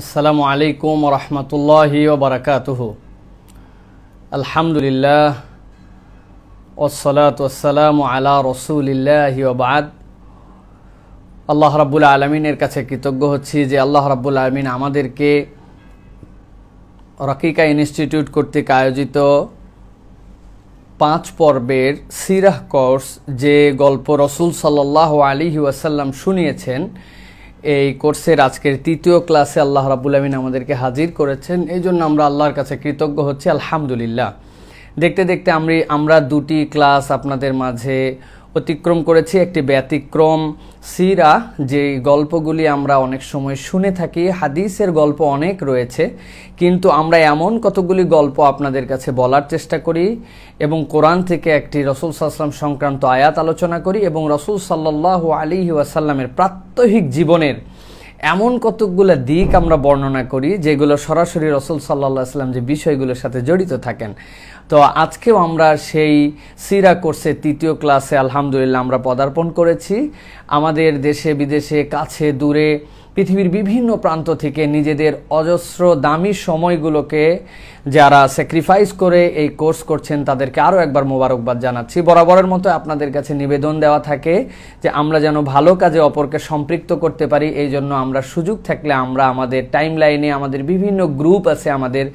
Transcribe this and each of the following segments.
আসসালামু আলাইকুম রহমতুল্লাহ বারাকাত আলহামদুলিল্লাহ ওসলাত ওসালাম আলা রসুলিল্লাহ বাদ আল্লাহ রাবুল আলমিনের কাছে কৃতজ্ঞ হচ্ছি যে আল্লাহ রাবুল আলমিন আমাদেরকে রকিকা ইনস্টিটিউট কর্তৃক আয়োজিত পাঁচ পর্বের সিরাহ কোর্স যে গল্প রসুল সাল্লাহ আলি ওয়াসাল্লাম শুনিয়েছেন এই কোর্সের আজকের তৃতীয় ক্লাসে আল্লাহ রাবুল আমিন আমাদেরকে হাজির করেছেন এই জন্য আমরা আল্লাহর কাছে কৃতজ্ঞ হচ্ছি আলহামদুলিল্লাহ দেখতে দেখতে আমি আমরা দুটি ক্লাস আপনাদের মাঝে অতিক্রম করেছি একটি ব্যতিক্রম সিরা যে গল্পগুলি আমরা অনেক সময় শুনে থাকি হাদিসের গল্প অনেক রয়েছে কিন্তু আমরা এমন কতগুলি গল্প আপনাদের কাছে বলার চেষ্টা করি এবং কোরআন থেকে একটি রসুল সাল্লাম সংক্রান্ত আয়াত আলোচনা করি এবং রসুল সাল্লাহ আলী ওয়াসাল্লামের প্রাত্যহিক জীবনের এমন কতকগুলো দিক আমরা বর্ণনা করি যেগুলো সরাসরি রসুল সাল্লাহ আসলাম যে বিষয়গুলোর সাথে জড়িত থাকেন তো আজকেও আমরা সেই সিরা কোর্সের তৃতীয় ক্লাসে আলহামদুলিল্লাহ আমরা পদার্পণ করেছি আমাদের দেশে বিদেশে কাছে দূরে পৃথিবীর বিভিন্ন প্রান্ত থেকে নিজেদের অজস্র দামি সময়গুলোকে যারা স্যাক্রিফাইস করে এই কোর্স করছেন তাদেরকে আরও একবার মোবারকবাদ জানাচ্ছি বরাবরের মতো আপনাদের কাছে নিবেদন দেওয়া থাকে যে আমরা যেন ভালো কাজে অপরকে সম্পৃক্ত করতে পারি এই জন্য আমরা সুযোগ থাকলে আমরা আমাদের টাইম লাইনে আমাদের বিভিন্ন গ্রুপ আছে আমাদের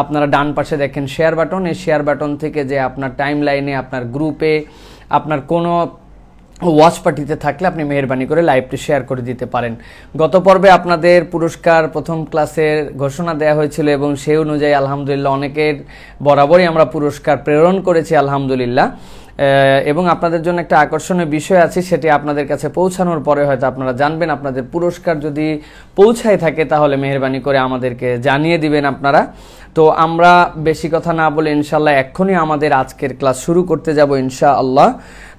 আপনারা ডান পাশে দেখেন শেয়ার বাটন এই শেয়ার বাটন থেকে যে আপনার টাইম লাইনে আপনার গ্রুপে আপনার কোনো ওয়াচ পার্টিতে থাকলে আপনি মেহরবানি করে লাইভটি শেয়ার করে দিতে পারেন গত পর্বে আপনাদের পুরস্কার প্রথম ক্লাসের ঘোষণা দেওয়া হয়েছিল এবং সেই অনুযায়ী আলহামদুলিল্লাহ অনেকের বরাবরই আমরা পুরস্কার প্রেরণ করেছি আলহামদুলিল্লাহ এবং আপনাদের জন্য একটা আকর্ষণীয় বিষয় আছে সেটি আপনাদের কাছে পৌঁছানোর পরে হয়তো আপনারা জানবেন আপনাদের পুরস্কার যদি পৌঁছায় থাকে তাহলে মেহরবানি করে আমাদেরকে জানিয়ে দিবেন আপনারা তো আমরা বেশি কথা না বলে ইনশাল্লাহ এক্ষুনি আমাদের আজকের ক্লাস শুরু করতে যাব ইনশা আল্লাহ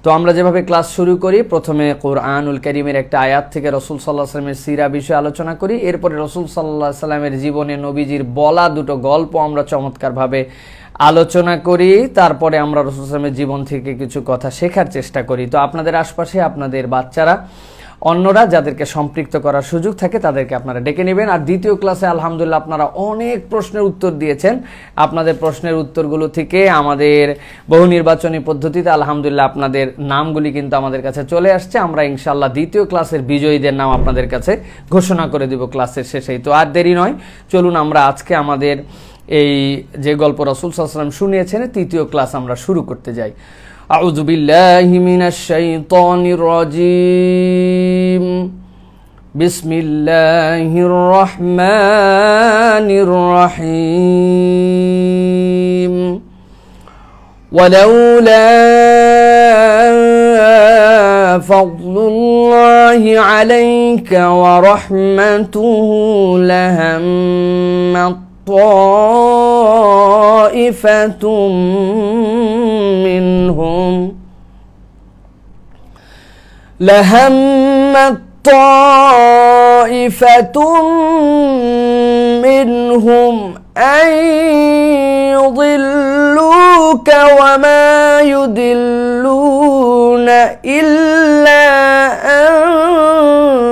তো আমরা যেভাবে ক্লাস শুরু করি প্রথমে কোরআনুল করিমের একটা আয়াত থেকে রসুল সাল্লাহ সাল্লামের সিরা বিষয়ে আলোচনা করি এরপরে রসুল সাল্লাহ সাল্লামের জীবনে নবীজির বলা দুটো গল্প আমরা চমৎকারভাবে আলোচনা করি তারপরে আমরা রসুল সাল্লামের জীবন থেকে কিছু কথা শেখার চেষ্টা করি তো আপনাদের আশপাশে আপনাদের বাচ্চারা অন্যরা যাদেরকে সম্পৃক্ত করার সুযোগ থাকে তাদেরকে আপনারা ডেকে নেবেন আর দ্বিতীয় ক্লাসে আলহামদুলিল্লাহ আপনারা অনেক প্রশ্নের উত্তর দিয়েছেন আপনাদের প্রশ্নের উত্তরগুলো থেকে আমাদের বহু নির্বাচনী পদ্ধতিতে আলহামদুলিল্লাহ আপনাদের নামগুলি কিন্তু আমাদের কাছে চলে আসছে আমরা ইনশাল্লাহ দ্বিতীয় ক্লাসের বিজয়ীদের নাম আপনাদের কাছে ঘোষণা করে দেব ক্লাসের শেষেই তো আর দেরি নয় চলুন আমরা আজকে আমাদের এই যে গল্প রসুল সাল্লাম শুনিয়েছেন তৃতীয় ক্লাস আমরা শুরু করতে যাই أعوذ بالله من الشيطان الرجيم بسم الله الرحمن الرحيم ولولا فضل الله عليك ورحمته لهم الطاعة طائفة منهم لهمت طائفة منهم أن يضلوك وما يضلون إلا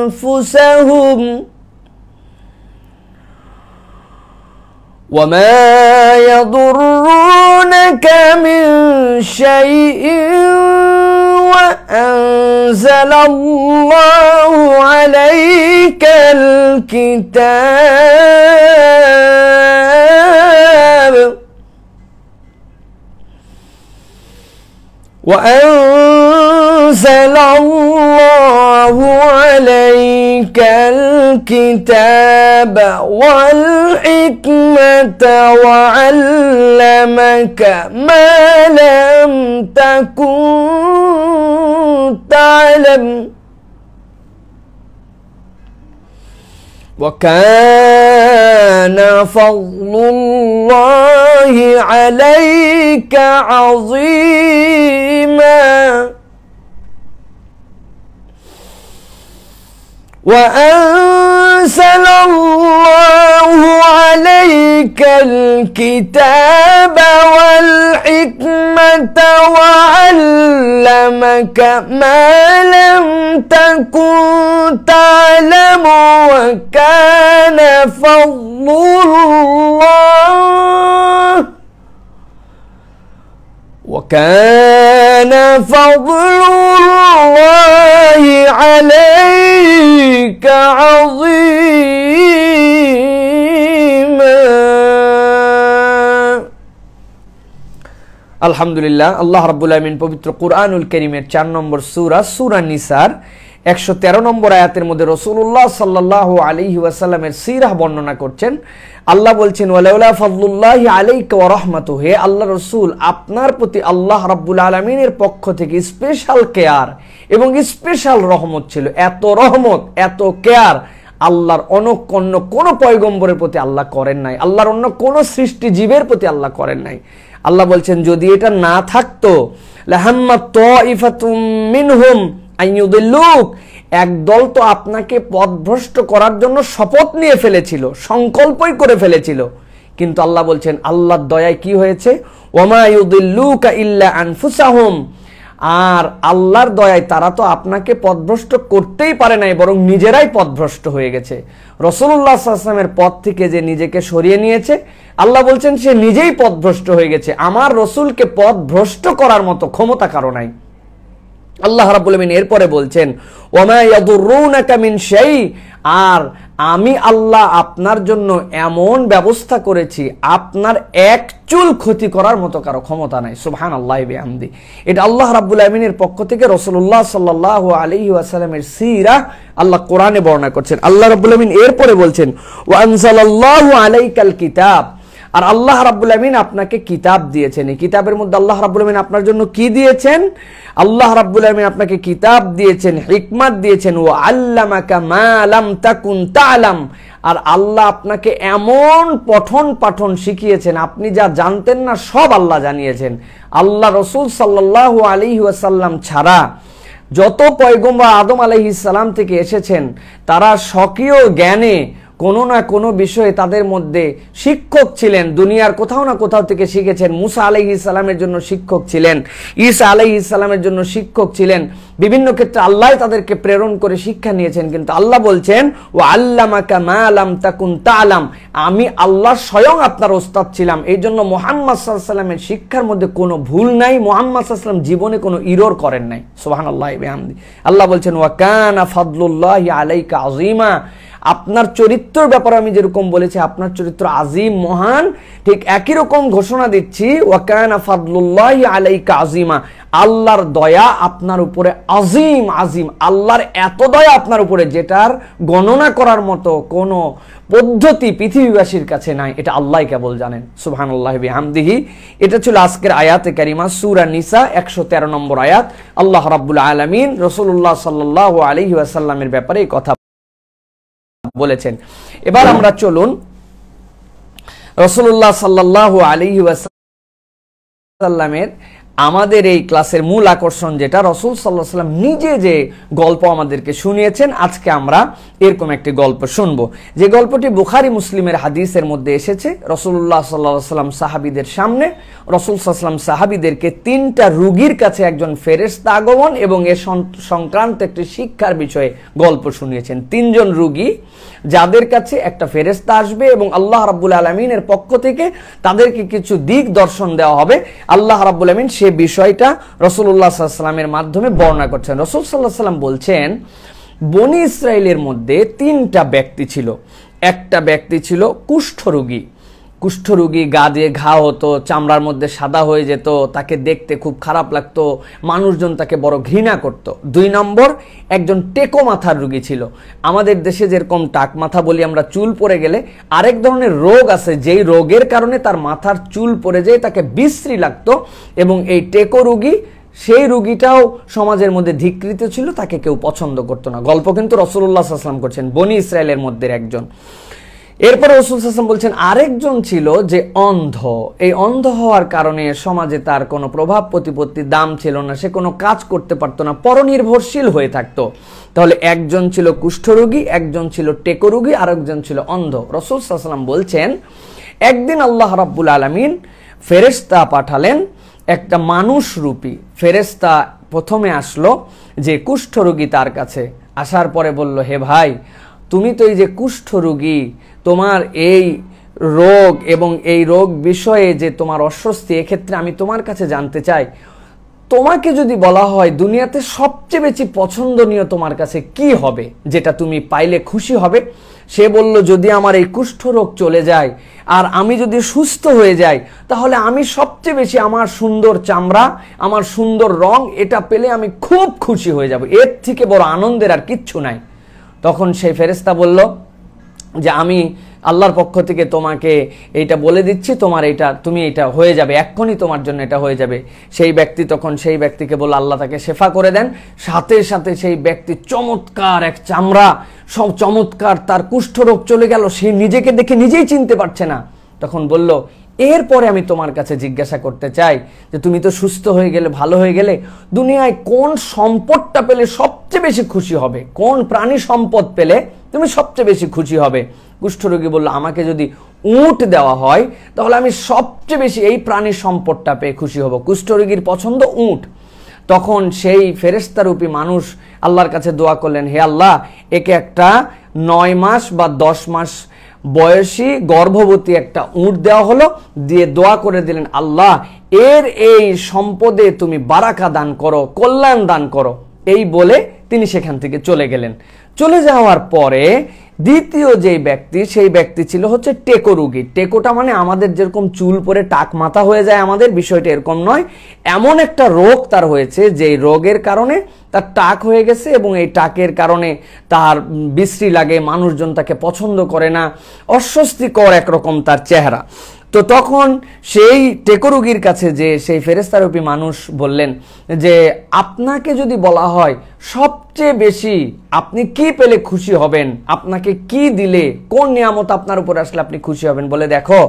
أنفسهم وما يضرونك من شيء وأنزل الله عليك الكتاب وأنزل الله عليك الكتاب والحكمة وعلمك ما لم تكن تعلم وكان فضل الله عليك عظيما وأنزل الله عليك الكتاب والحكمة وعلمك ما لم تكن تعلم وكان فضل الله وكان فضل الله عليك عظيما الحمد لله الله رب العالمين পবিত্র কুরআনুল কারীমের 4 নম্বর সূরা সূরা নিসার 113 নম্বর আয়াতের মধ্যে রাসূলুল্লাহ সাল্লাল্লাহু আলাইহি ওয়াসাল্লামের সিরাহ বর্ণনা করছেন আল্লাহ বলছেন হে আল্লাহ রসুল আপনার প্রতি আল্লাহ রাব্বুল আলমিনের পক্ষ থেকে স্পেশাল কেয়ার এবং স্পেশাল রহমত ছিল এত রহমত এত কেয়ার আল্লাহর অন্য কোনো পয়গম্বরের প্রতি আল্লাহ করেন নাই আল্লাহর অন্য কোন সৃষ্টি জীবের প্রতি আল্লাহ করেন নাই আল্লাহ বলছেন যদি এটা না থাকতো লাহাম্মা তাইফাতুম মিনহুম আইয়ুদুল্লুক একদল তো আপনাকে পথভ্রষ্ট করার জন্য শপথ নিয়ে ফেলেছিল সংকল্পই করে ফেলেছিল কিন্তু আল্লাহ বলছেন আল্লাহর দয়ায় কি হয়েছে ওমায়ুদুল্লুকা ইল্লা আনফুসাহম আর আল্লাহর দয়ায় তারা তো আপনাকে পদভ্রষ্ট করতেই পারে নাই বরং নিজেরাই পদভ্রষ্ট হয়ে গেছে রসুল্লাহ আসলামের পথ থেকে যে নিজেকে সরিয়ে নিয়েছে আল্লাহ বলছেন সে নিজেই পদভ্রষ্ট হয়ে গেছে আমার রসুলকে পদভ্রষ্ট করার মতো ক্ষমতা কারো নাই আল্লাহ রাবুল এরপরে বলছেন মিন সেই আর আমি আল্লাহ আপনার জন্য এমন ব্যবস্থা করেছি আপনার এক চুল ক্ষতি করার মতো কারো ক্ষমতা নাই সুহান আল্লাহ আমদি এটা আল্লাহ রাবুল আলমিনের পক্ষ থেকে রসুল্লাহ সাল্লাহ আলি আসালামের সিরা আল্লাহ কোরআনে বর্ণনা করছেন আল্লাহ রাবুল আলমিন এরপরে বলছেন ওয়ানসাল্লাহ আলাইকাল কিতাব আর আল্লাহ রাব্বুল আপনাকে কিতাব দিয়েছেন এই কিতাবের মধ্যে আল্লাহ রাব্বুল আপনার জন্য কি দিয়েছেন আল্লাহ রাব্বুল আপনাকে কিতাব দিয়েছেন হিকমাত দিয়েছেন ও আল্লামাকা মা আলাম তাকুন তালাম আর আল্লাহ আপনাকে এমন পঠন পাঠন শিখিয়েছেন আপনি যা জানতেন না সব আল্লাহ জানিয়েছেন আল্লাহ রসুল সাল্লাহ আলী ওয়াসাল্লাম ছাড়া যত পয়গম্বা আদম আলহিসাল্লাম থেকে এসেছেন তারা স্বকীয় জ্ঞানে কোনো না কোনো বিষয়ে তাদের মধ্যে শিক্ষক ছিলেন দুনিয়ার কোথাও না কোথাও থেকে শিখেছেন মুসা আলহ ইসালামের জন্য শিক্ষক ছিলেন ঈসা আলহ ইসালামের জন্য শিক্ষক ছিলেন বিভিন্ন ক্ষেত্রে আল্লাহ তাদেরকে প্রেরণ করে শিক্ষা নিয়েছেন কিন্তু আল্লাহ বলছেন ও আল্লামাকা মা আলাম তাকুন তা আলাম আমি আল্লাহ স্বয়ং আপনার ওস্তাদ ছিলাম এই জন্য মোহাম্মদ সাল্লামের শিক্ষার মধ্যে কোনো ভুল নাই মোহাম্মদ সাল্লাম জীবনে কোনো ইরোর করেন নাই সোহান আল্লাহ আল্লাহ বলছেন ওয়াকানা ফাদলুল্লাহ আলাইকা আজিমা আপনার চরিত্রর ব্যাপারে আমি যেরকম বলেছি আপনার চরিত্র আজিম মহান ঠিক একই রকম ঘোষণা দিচ্ছি ওয়াকানা ফাদলুল্লাহ আলাইকা আজিমা আল্লাহর দয়া আপনার উপরে আজিম আজিম আল্লাহর এত দয়া আপনার উপরে যেটার গণনা করার মতো কোনো পদ্ধতি পৃথিবীবাসীর কাছে নাই এটা আল্লাহ কেবল জানেন সুহান আল্লাহ হামদিহি এটা ছিল আজকের আয়াতে কারিমা সুরা নিসা একশো তেরো নম্বর আয়াত আল্লাহ রাবুল আলমিন রসুল্লাহ সাল্লাহ আলহি আসাল্লামের ব্যাপারে কথা বলেছেন এবার আমরা চলুন রসুল্লাহ সাল্লাহ আলী ওয়াসাল্লামের আমাদের এই ক্লাসের মূল আকর্ষণ যেটা রসুল সাল্লাহ সাল্লাম নিজে যে গল্প আমাদেরকে শুনিয়েছেন আজকে আমরা এরকম একটি গল্প শুনব যে গল্পটি বুখারি মুসলিমের হাদিসের মধ্যে এসেছে রসুল্লাহ সাল্লাহ সাল্লাম সাহাবিদের সামনে রসুল সাল্লাম সাহাবিদেরকে তিনটা রুগীর কাছে একজন ফেরেস্তা আগমন এবং এ সংক্রান্ত একটি শিক্ষার বিষয়ে গল্প শুনিয়েছেন তিনজন রুগী যাদের কাছে একটা ফেরেস্তা আসবে এবং আল্লাহ রাবুল আলমিনের পক্ষ থেকে তাদেরকে কিছু দিক দর্শন দেওয়া হবে আল্লাহ রাবুল আলমিন সে বিষয়টা রসুল্লাহ সাল্লামের মাধ্যমে বর্ণনা করছেন রসুল সাল্লাহ সাল্লাম বলছেন বনি ইসরায়েলের মধ্যে তিনটা ব্যক্তি ছিল একটা ব্যক্তি ছিল কুষ্ঠরোগী কুষ্ঠরোগী গা দিয়ে ঘা হতো চামড়ার মধ্যে সাদা হয়ে যেত তাকে দেখতে খুব খারাপ লাগতো মানুষজন তাকে বড় ঘৃণা করত দুই নম্বর একজন টেকো মাথার রুগী ছিল আমাদের দেশে যেরকম টাক মাথা বলি আমরা চুল পড়ে গেলে আরেক ধরনের রোগ আছে যেই রোগের কারণে তার মাথার চুল পড়ে যেয়ে তাকে বিশ্রী লাগতো এবং এই টেকো রুগী সেই রুগীটাও সমাজের মধ্যে ধিকৃত ছিল তাকে কেউ পছন্দ করতো না গল্প কিন্তু রসুল্লাহ আসলাম করছেন বনি ইসরায়েলের মধ্যে একজন এরপরে রসুল হাসান বলছেন আরেকজন ছিল যে অন্ধ এই অন্ধ হওয়ার কারণে সমাজে তার কোনো প্রভাব প্রতিপত্তি দাম ছিল না সে কোনো কাজ করতে পারতো না পরনির্ভরশীল হয়ে থাকতো তাহলে একজন ছিল কুষ্ঠরোগী একজন ছিল টেকোরোগী আরেকজন ছিল অন্ধ রসুল সাল্লাম বলছেন একদিন আল্লাহ রাব্বুল আলমিন ফেরেস্তা পাঠালেন একটা মানুষ রূপী ফেরেস্তা প্রথমে আসলো যে কুষ্ঠরোগী তার কাছে আসার পরে বলল হে ভাই তুমি তো এই যে কুষ্ঠরোগী তোমার এই রোগ এবং এই রোগ বিষয়ে যে তোমার অস্বস্তি এক্ষেত্রে আমি তোমার কাছে জানতে চাই তোমাকে যদি বলা হয় দুনিয়াতে সবচেয়ে বেশি পছন্দনীয় তোমার কাছে কি হবে যেটা তুমি পাইলে খুশি হবে সে বলল যদি আমার এই কুষ্ঠরোগ চলে যায় আর আমি যদি সুস্থ হয়ে যাই তাহলে আমি সবচেয়ে বেশি আমার সুন্দর চামড়া আমার সুন্দর রং এটা পেলে আমি খুব খুশি হয়ে যাব এর থেকে বড় আনন্দের আর কিচ্ছু নাই তখন সেই ফেরেস্তা বলল যে আমি আল্লাহর পক্ষ থেকে তোমাকে এইটা বলে দিচ্ছি তোমার এটা তুমি এটা হয়ে যাবে এক্ষুনি তোমার জন্য এটা হয়ে যাবে সেই ব্যক্তি তখন সেই ব্যক্তিকে বলে আল্লাহ তাকে শেফা করে দেন সাথে সাথে সেই ব্যক্তি চমৎকার এক চামড়া সব চমৎকার তার কুষ্ঠরোগ চলে গেল সে নিজেকে দেখে নিজেই চিনতে পারছে না তখন বলল এরপরে আমি তোমার কাছে জিজ্ঞাসা করতে চাই যে তুমি তো সুস্থ হয়ে গেলে ভালো হয়ে গেলে দুনিয়ায় কোন সম্পদটা পেলে সবচেয়ে বেশি খুশি হবে কোন প্রাণী সম্পদ পেলে তুমি সবচেয়ে বেশি খুশি হবে কুষ্ঠরোগী বলল আমাকে যদি উঁট দেওয়া হয় তাহলে আমি সবচেয়ে বেশি এই প্রাণীর সম্পদটা পেয়ে খুশি হব কুষ্ঠরোগীর পছন্দ উঁট তখন সেই ফেরেস্তারূপী মানুষ আল্লাহর কাছে দোয়া করলেন হে আল্লাহ একে একটা নয় মাস বা দশ মাস বয়সী গর্ভবতী একটা উঁট দেওয়া হলো দিয়ে দোয়া করে দিলেন আল্লাহ এর এই সম্পদে তুমি বারাকা দান করো কল্যাণ দান করো এই বলে তিনি সেখান থেকে চলে গেলেন চলে যাওয়ার পরে দ্বিতীয় যেই ব্যক্তি সেই ব্যক্তি ছিল হচ্ছে টেকো রুগী টেকোটা মানে আমাদের যেরকম চুল পরে টাক মাথা হয়ে যায় আমাদের বিষয়টা এরকম নয় এমন একটা রোগ তার হয়েছে যেই রোগের কারণে তার টাক হয়ে গেছে এবং এই টাকের কারণে তার বিশ্রী লাগে মানুষজন তাকে পছন্দ করে না অস্বস্তিকর একরকম তার চেহারা তো তখন সেই টেকোরুগীর কাছে যে সেই ফেরেস্তারূপী মানুষ বললেন যে আপনাকে যদি বলা হয় সবচেয়ে বেশি আপনি কি পেলে খুশি হবেন আপনাকে কি দিলে কোন নিয়ামত আপনার উপর আসলে আপনি খুশি হবেন বলে দেখো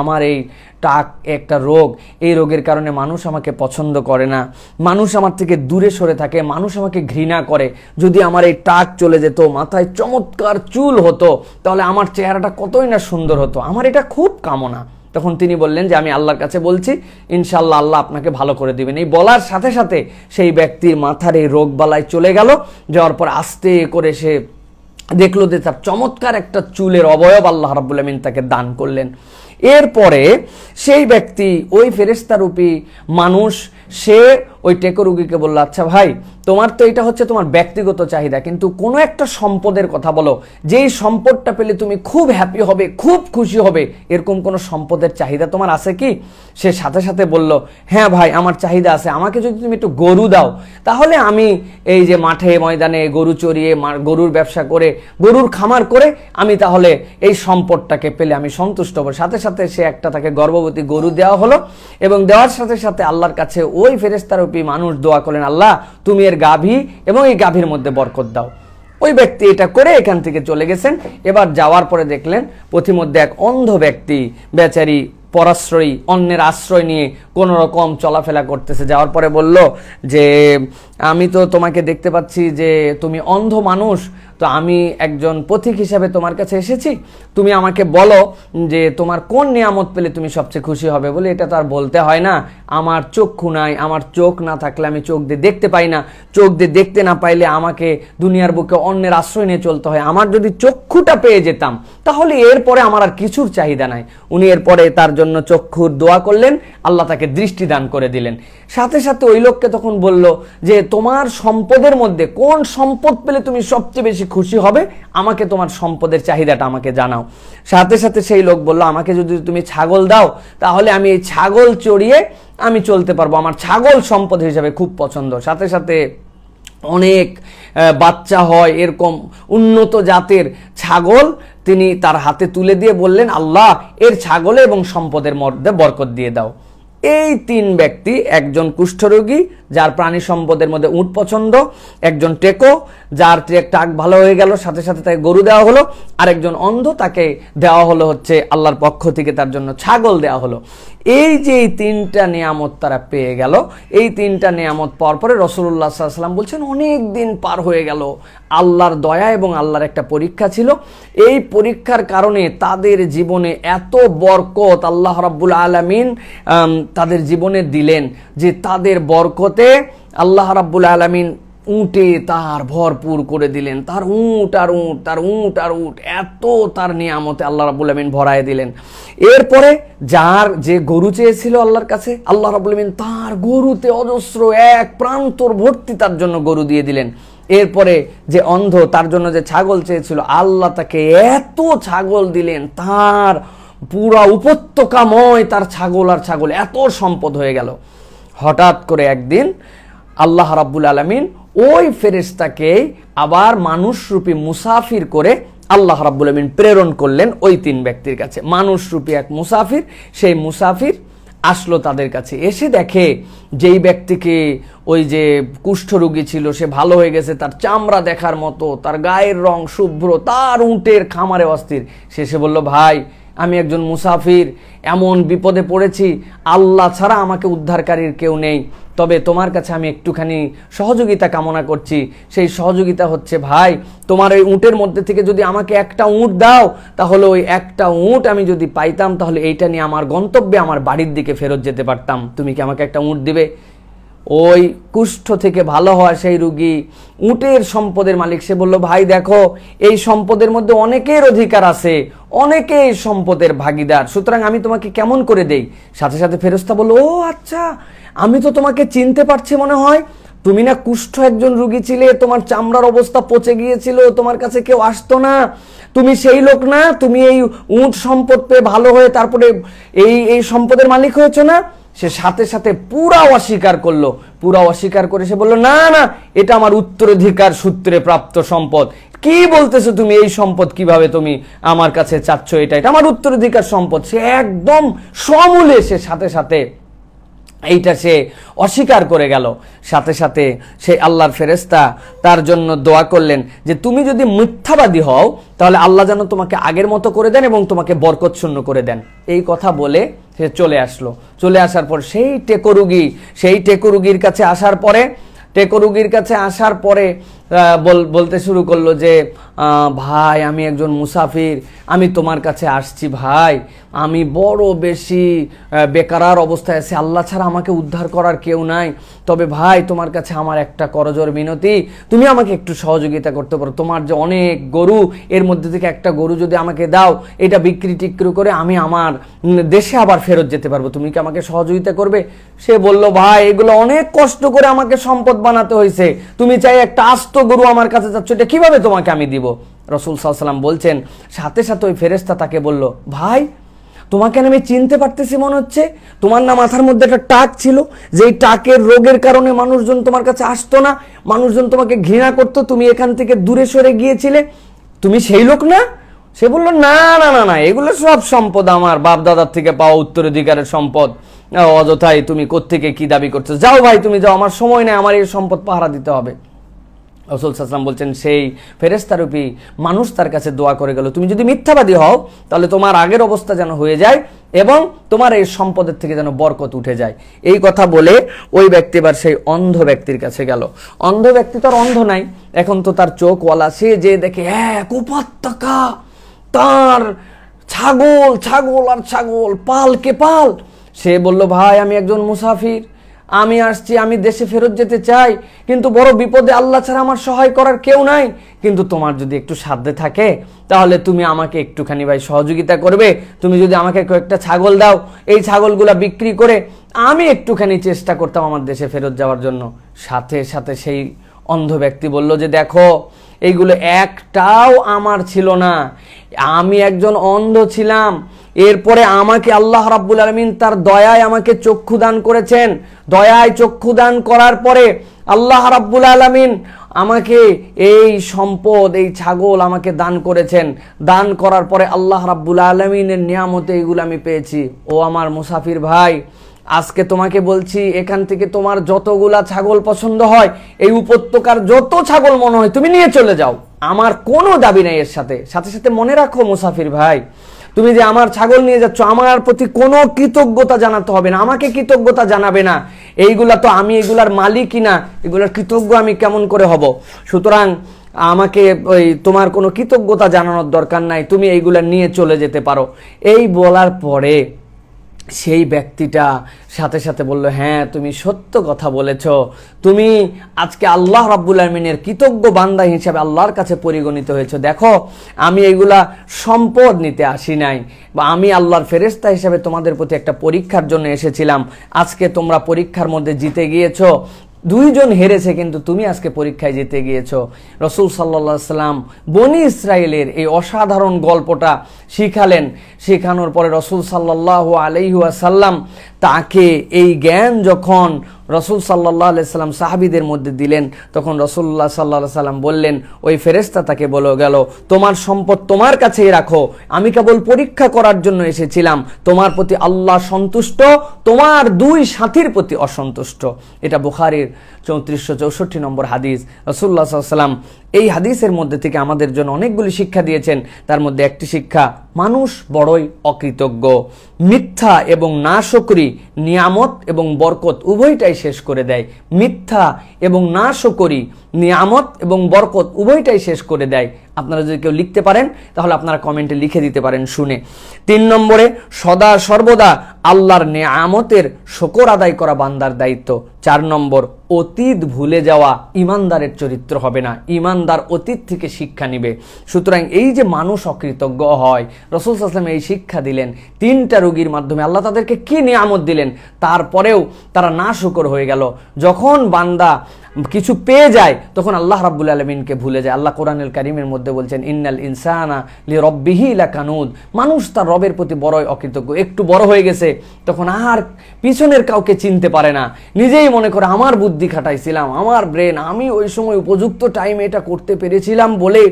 আমার এই টাক একটা রোগ এই রোগের কারণে মানুষ আমাকে পছন্দ করে না মানুষ আমার থেকে দূরে সরে থাকে মানুষ আমাকে ঘৃণা করে যদি আমার এই টাক চলে যেত মাথায় চমৎকার চুল হতো তাহলে আমার চেহারাটা কতই না সুন্দর হতো আমার এটা খুব কামনা তখন তিনি বললেন যে আমি আল্লাহর কাছে বলছি ইনশাল্লাহ আল্লাহ আপনাকে ভালো করে দিবেন এই বলার সাথে সাথে সেই ব্যক্তির মাথার এই রোগ বালায় চলে চলে গেল যাওয়ার পর আস্তে করে সে দেখলো যে তার চমৎকার একটা চুলের অবয়ব আল্লাহ রাবুল আমিন তাকে দান করলেন এরপরে সেই ব্যক্তি ওই ফেরেস্তারূপী মানুষ সে ওই টেকো রুগীকে বললো আচ্ছা ভাই তোমার তো এটা হচ্ছে তোমার ব্যক্তিগত চাহিদা কিন্তু কোনো একটা সম্পদের কথা বলো যেই সম্পদটা পেলে তুমি খুব হ্যাপি হবে খুব খুশি হবে এরকম কোনো সম্পদের চাহিদা তোমার আছে কি সে সাথে সাথে বলল হ্যাঁ ভাই আমার চাহিদা আছে আমাকে যদি তুমি একটু গরু দাও তাহলে আমি এই যে মাঠে ময়দানে গরু চড়িয়ে গরুর ব্যবসা করে গরুর খামার করে আমি তাহলে এই সম্পদটাকে পেলে আমি সন্তুষ্ট হব সাথে সাথে সে একটা তাকে গর্ভবতী গরু দেওয়া হলো এবং দেওয়ার সাথে সাথে আল্লাহর কাছে ওই ফেরেস্তারূপী মানুষ দোয়া করলেন আল্লাহ তুমি এর গাভী এবং এই গাভীর মধ্যে বরকত দাও ওই ব্যক্তি এটা করে এখান থেকে চলে গেছেন এবার যাওয়ার পরে দেখলেন পথিমধ্যে এক অন্ধ ব্যক্তি বেচারি পরাশ্রয়ী অন্যের আশ্রয় নিয়ে কোনো রকম চলাফেরা করতেছে যাওয়ার পরে বলল যে আমি তো তোমাকে দেখতে পাচ্ছি যে তুমি অন্ধ মানুষ তো আমি একজন পথিক হিসাবে তোমার কাছে এসেছি তুমি আমাকে বলো যে তোমার কোন নিয়ামত পেলে তুমি সবচেয়ে খুশি হবে বলে এটা তো আর বলতে হয় না আমার চক্ষু নাই আমার চোখ না থাকলে আমি চোখ দিয়ে দেখতে পাই না চোখ দিয়ে দেখতে না পাইলে আমাকে দুনিয়ার বুকে অন্যের আশ্রয় নিয়ে চলতে হয় আমার যদি চক্ষুটা পেয়ে যেতাম তাহলে এরপরে আমার আর কিছুর চাহিদা নাই উনি এরপরে তার জন্য চক্ষুর দোয়া করলেন আল্লাহ তাকে দৃষ্টি দান করে দিলেন সাথে সাথে ওই লোককে তখন বলল যে তোমার সম্পদের মধ্যে কোন সম্পদ পেলে তুমি সবচেয়ে বেশি খুশি হবে আমাকে তোমার সম্পদের চাহিদাটা আমাকে জানাও সাথে সাথে সেই লোক বলল আমাকে যদি তুমি ছাগল দাও তাহলে আমি এই ছাগল চড়িয়ে আমি চলতে পারবো আমার ছাগল সম্পদ হিসাবে খুব পছন্দ সাথে সাথে অনেক বাচ্চা হয় এরকম উন্নত জাতের ছাগল তিনি তার হাতে তুলে দিয়ে বললেন আল্লাহ এর ছাগলে এবং সম্পদের মধ্যে বরকত দিয়ে দাও এই তিন ব্যক্তি একজন কুষ্ঠরোগী যার প্রাণী সম্পদের মধ্যে উঁট পছন্দ একজন টেকো যার টাক ভালো হয়ে গেল সাথে সাথে তাকে গরু দেওয়া হলো একজন অন্ধ তাকে দেওয়া হলো হচ্ছে আল্লাহর পক্ষ থেকে তার জন্য ছাগল দেওয়া হলো এই যে এই তিনটা নিয়ামত তারা পেয়ে গেল এই তিনটা নিয়ামত পাওয়ার পরে রসুল্লাহ সাল্লাম বলছেন অনেক দিন পার হয়ে গেল আল্লাহর দয়া এবং আল্লাহর একটা পরীক্ষা ছিল এই পরীক্ষার কারণে তাদের জীবনে এত বরকত আল্লাহ রাব্বুল আলমিন তাদের জীবনে দিলেন যে তাদের বরকতে আল্লাহ রাব্বুল আলমিন উঁটে তার ভরপুর করে দিলেন তার উঁট আর উঁট তার উঁট আর উঁট এত তার নিয়ামতে আল্লাহ রাবুল আলমিন ভরায় দিলেন এরপরে যার যে গরু চেয়েছিল আল্লাহর কাছে আল্লাহ রাবুল আলমিন তার গরুতে অজস্র এক প্রান্তর ভর্তি তার জন্য গরু দিয়ে দিলেন এরপরে যে অন্ধ তার জন্য যে ছাগল চেয়েছিল আল্লাহ তাকে এত ছাগল দিলেন তার পুরা উপত্যকাময় তার ছাগল আর ছাগল এত সম্পদ হয়ে গেল হঠাৎ করে একদিন আল্লাহ রাব্বুল আলমিন ওই ফেরেস্তাকে আবার মানুষরূপী মুসাফির করে আল্লাহ রাব্বুল আলমিন প্রেরণ করলেন ওই তিন ব্যক্তির কাছে মানুষরূপী এক মুসাফির সেই মুসাফির আসলো তাদের কাছে এসে দেখে যেই ব্যক্তিকে ওই যে কুষ্ঠরোগী ছিল সে ভালো হয়ে গেছে তার চামড়া দেখার মতো তার গায়ের রং শুভ্র তার উঁটের খামারে অস্থির শেষে বললো ভাই আমি একজন মুসাফির এমন বিপদে পড়েছি আল্লাহ ছাড়া আমাকে উদ্ধারকারীর কেউ নেই তবে তোমার কাছে আমি একটুখানি সহযোগিতা কামনা করছি সেই সহযোগিতা হচ্ছে ভাই তোমার ওই উঁটের মধ্যে থেকে যদি আমাকে একটা উঁট দাও তাহলে ওই একটা উঁট আমি যদি পাইতাম তাহলে এইটা নিয়ে আমার গন্তব্যে আমার বাড়ির দিকে ফেরত যেতে পারতাম তুমি কি আমাকে একটা উঁট দিবে ওই কুষ্ঠ থেকে ভালো হওয়া সেই রুগী উটের সম্পদের মালিক সে বলল ভাই দেখো এই সম্পদের মধ্যে অনেকের অধিকার আছে অনেকে এই সম্পদের ভাগিদার সুতরাং আমি তোমাকে কেমন করে দেই সাথে সাথে ফেরস্তা বলল ও আচ্ছা আমি তো তোমাকে চিনতে পারছি মনে হয় তুমি না কুষ্ঠ একজন রুগী ছিলে তোমার চামড়ার অবস্থা পচে গিয়েছিল তোমার কাছে কেউ আসতো না তুমি সেই লোক না তুমি এই উঁট সম্পদ পেয়ে ভালো হয়ে তারপরে এই এই সম্পদের মালিক হয়েছো না সে সাথে সাথে পুরা অস্বীকার করলো পুরা অস্বীকার করে সে বললো না না এটা আমার উত্তরাধিকার সূত্রে প্রাপ্ত সম্পদ কি বলতেছো তুমি এই সম্পদ কিভাবে তুমি আমার কাছে চাচ্ছ এটা এটা আমার উত্তরাধিকার সম্পদ সে একদম সমূলে সে সাথে সাথে এইটা সে অস্বীকার করে গেল সাথে সাথে সে আল্লাহর ফেরেস্তা তার জন্য দোয়া করলেন যে তুমি যদি মিথ্যাবাদী হও তাহলে আল্লাহ যেন তোমাকে আগের মতো করে দেন এবং তোমাকে বরকচ্ছন্ন করে দেন এই কথা বলে সে চলে আসলো চলে আসার পর সেই টেকো রুগী সেই টেকো রুগীর কাছে আসার পরে টেকো কাছে আসার পরে বলতে শুরু করলো যে ভাই আমি একজন মুসাফির আমি তোমার কাছে আসছি ভাই আমি বড় বেশি বেকারার অবস্থায় আছি আল্লাহ ছাড়া আমাকে উদ্ধার করার কেউ নাই তবে ভাই তোমার কাছে আমার একটা করজোর মিনতি তুমি আমাকে একটু সহযোগিতা করতে পারো তোমার যে অনেক গরু এর মধ্যে থেকে একটা গরু যদি আমাকে দাও এটা বিক্রি টিক্রি করে আমি আমার দেশে আবার ফেরত যেতে পারবো তুমি কি আমাকে সহযোগিতা করবে সে বলল ভাই এগুলো অনেক কষ্ট করে আমাকে সম্পদ বানাতে হয়েছে তুমি চাই একটা আস্ত গরু আমার কাছে যাচ্ছ এটা কিভাবে তোমাকে আমি দিব রসুল সাল্লাম বলছেন সাথে সাথে ওই ফেরেস্তা তাকে বলল ভাই তোমাকে আমি চিনতে পারতেছি মনে হচ্ছে তোমার না মাথার মধ্যে একটা টাক ছিল যেই টাকের রোগের কারণে মানুষজন তোমার কাছে আসতো না মানুষজন তোমাকে ঘৃণা করতো তুমি এখান থেকে দূরে সরে গিয়েছিলে তুমি সেই লোক না সে বলল না না না না এগুলো সব সম্পদ আমার বাপ দাদার থেকে পাওয়া উত্তরাধিকারের সম্পদ অযথায় তুমি কোথেকে কি দাবি করছো যাও ভাই তুমি যাও আমার সময় নেই আমার এই সম্পদ পাহারা দিতে হবে রসুল সাসলাম বলছেন সেই ফেরেস্তারূপী মানুষ তার কাছে দোয়া করে গেল তুমি যদি মিথ্যাবাদী হও তাহলে তোমার আগের অবস্থা যেন হয়ে যায় এবং তোমার এই সম্পদের থেকে যেন বরকত উঠে যায় এই কথা বলে ওই ব্যক্তি এবার সেই অন্ধ ব্যক্তির কাছে গেল অন্ধ ব্যক্তি তো আর অন্ধ নাই এখন তো তার চোখওয়ালা সে যে দেখে এক উপত্যকা তার ছাগল ছাগল আর ছাগল পালকে পাল সে বলল ভাই আমি একজন মুসাফির আমি আসছি আমি দেশে ফেরত যেতে চাই কিন্তু বড় বিপদে আল্লাহ ছাড়া আমার সহায় করার কেউ নাই কিন্তু তোমার যদি একটু সাধ্যে থাকে তাহলে তুমি আমাকে একটুখানি ভাই সহযোগিতা করবে তুমি যদি আমাকে কয়েকটা ছাগল দাও এই ছাগলগুলা বিক্রি করে আমি একটুখানি চেষ্টা করতাম আমার দেশে ফেরত যাওয়ার জন্য সাথে সাথে সেই অন্ধ ব্যক্তি বলল যে দেখো এইগুলো একটাও আমার ছিল না আমি একজন অন্ধ ছিলাম এরপরে আমাকে আল্লাহ রাব্বুল আলমিন তার দয়ায় আমাকে চক্ষু দান করেছেন দয়ায় চক্ষু দান করার পরে আল্লাহ রাব্বুল আলমিন আমাকে এই সম্পদ এই ছাগল আমাকে দান করেছেন দান করার পরে আল্লাহ রাব্বুল আলমিনের নিয়ামতে এগুলো আমি পেয়েছি ও আমার মুসাফির ভাই আজকে তোমাকে বলছি এখান থেকে তোমার যতগুলা ছাগল পছন্দ হয় এই উপত্যকার যত ছাগল মনে হয় তুমি নিয়ে চলে যাও আমার কোনো দাবি নেই এর সাথে সাথে সাথে মনে রাখো মুসাফির ভাই তুমি যে আমার ছাগল নিয়ে যাচ্ছ আমার প্রতি কোনো কৃতজ্ঞতা জানাতে হবে না আমাকে কৃতজ্ঞতা জানাবে না এইগুলা তো আমি এগুলার মালিকই না এগুলার কৃতজ্ঞ আমি কেমন করে হব সুতরাং আমাকে ওই তোমার কোনো কৃতজ্ঞতা জানানোর দরকার নাই তুমি এইগুলা নিয়ে চলে যেতে পারো এই বলার পরে সেই ব্যক্তিটা সাথে সাথে বলল হ্যাঁ তুমি সত্য কথা বলেছ তুমি আজকে আল্লাহ রাব্বুল আলমিনের কৃতজ্ঞ বান্দা হিসাবে আল্লাহর কাছে পরিগণিত হয়েছে দেখো আমি এগুলা সম্পদ নিতে আসি নাই বা আমি আল্লাহর ফেরেস্তা হিসাবে তোমাদের প্রতি একটা পরীক্ষার জন্য এসেছিলাম আজকে তোমরা পরীক্ষার মধ্যে জিতে গিয়েছ দুইজন হেরেছে কিন্তু তুমি আজকে পরীক্ষায় যেতে গিয়েছ রসুল সাল্লা সাল্লাম বনি ইসরায়েলের এই অসাধারণ গল্পটা শিখালেন শেখানোর পরে রসুল সাল্লাহ আলহুয়া সাল্লাম তাকে এই জ্ঞান যখন রসুল সাল্লাহ সাল্লাম সাহাবিদের মধ্যে দিলেন তখন রসুল্লাহ সাল্লাহ সাল্লাম বললেন ওই ফেরেস্তা তাকে বলে গেল তোমার সম্পদ তোমার কাছেই রাখো আমি কেবল পরীক্ষা করার জন্য এসেছিলাম তোমার প্রতি আল্লাহ সন্তুষ্ট তোমার দুই সাথীর প্রতি অসন্তুষ্ট এটা বুখারির চৌত্রিশশো চৌষট্টি নম্বর হাদিস রসুল্লাহ সাল্লাম এই হাদিসের মধ্যে থেকে আমাদের জন্য অনেকগুলি শিক্ষা দিয়েছেন তার মধ্যে একটি শিক্ষা মানুষ বড়ই অকৃতজ্ঞ মিথ্যা এবং না সকরি নিয়ামত এবং বরকত উভয়টাই শেষ করে দেয় মিথ্যা এবং নাশও করি নিয়ামত এবং বরকত উভয়টাই শেষ করে দেয় আপনারা যদি কেউ লিখতে পারেন তাহলে আপনারা কমেন্টে লিখে দিতে পারেন শুনে তিন নম্বরে সদা সর্বদা আল্লাহর নেয়ামতের শকর আদায় করা বান্দার দায়িত্ব চার নম্বর অতীত ভুলে যাওয়া ইমানদারের চরিত্র হবে না ইমানদার অতীত থেকে শিক্ষা নিবে সুতরাং এই যে মানুষ অকৃতজ্ঞ হয় রসুল আসলাম এই শিক্ষা দিলেন তিনটা রোগীর মাধ্যমে আল্লাহ তাদেরকে কি নিয়ামত দিলেন তারপরেও তারা না শুকর হয়ে গেল যখন বান্দা কিছু পেয়ে যায় তখন আল্লাহ রাব্বুল আলমিনকে ভুলে যায় আল্লাহ কোরআনুল করিমের মধ্যে বলছেন ইন্নাল ইনসানা লি রব্বিহি কানুদ মানুষ তার রবের প্রতি বড়ই অকৃতজ্ঞ একটু বড় হয়ে গেছে তখন আর পিছনের কাউকে চিনতে পারে না নিজেই মনে করে আমার বুদ্ধি খাটাইছিলাম আমার ব্রেন আমি ওই সময় উপযুক্ত টাইমে এটা করতে পেরেছিলাম বলে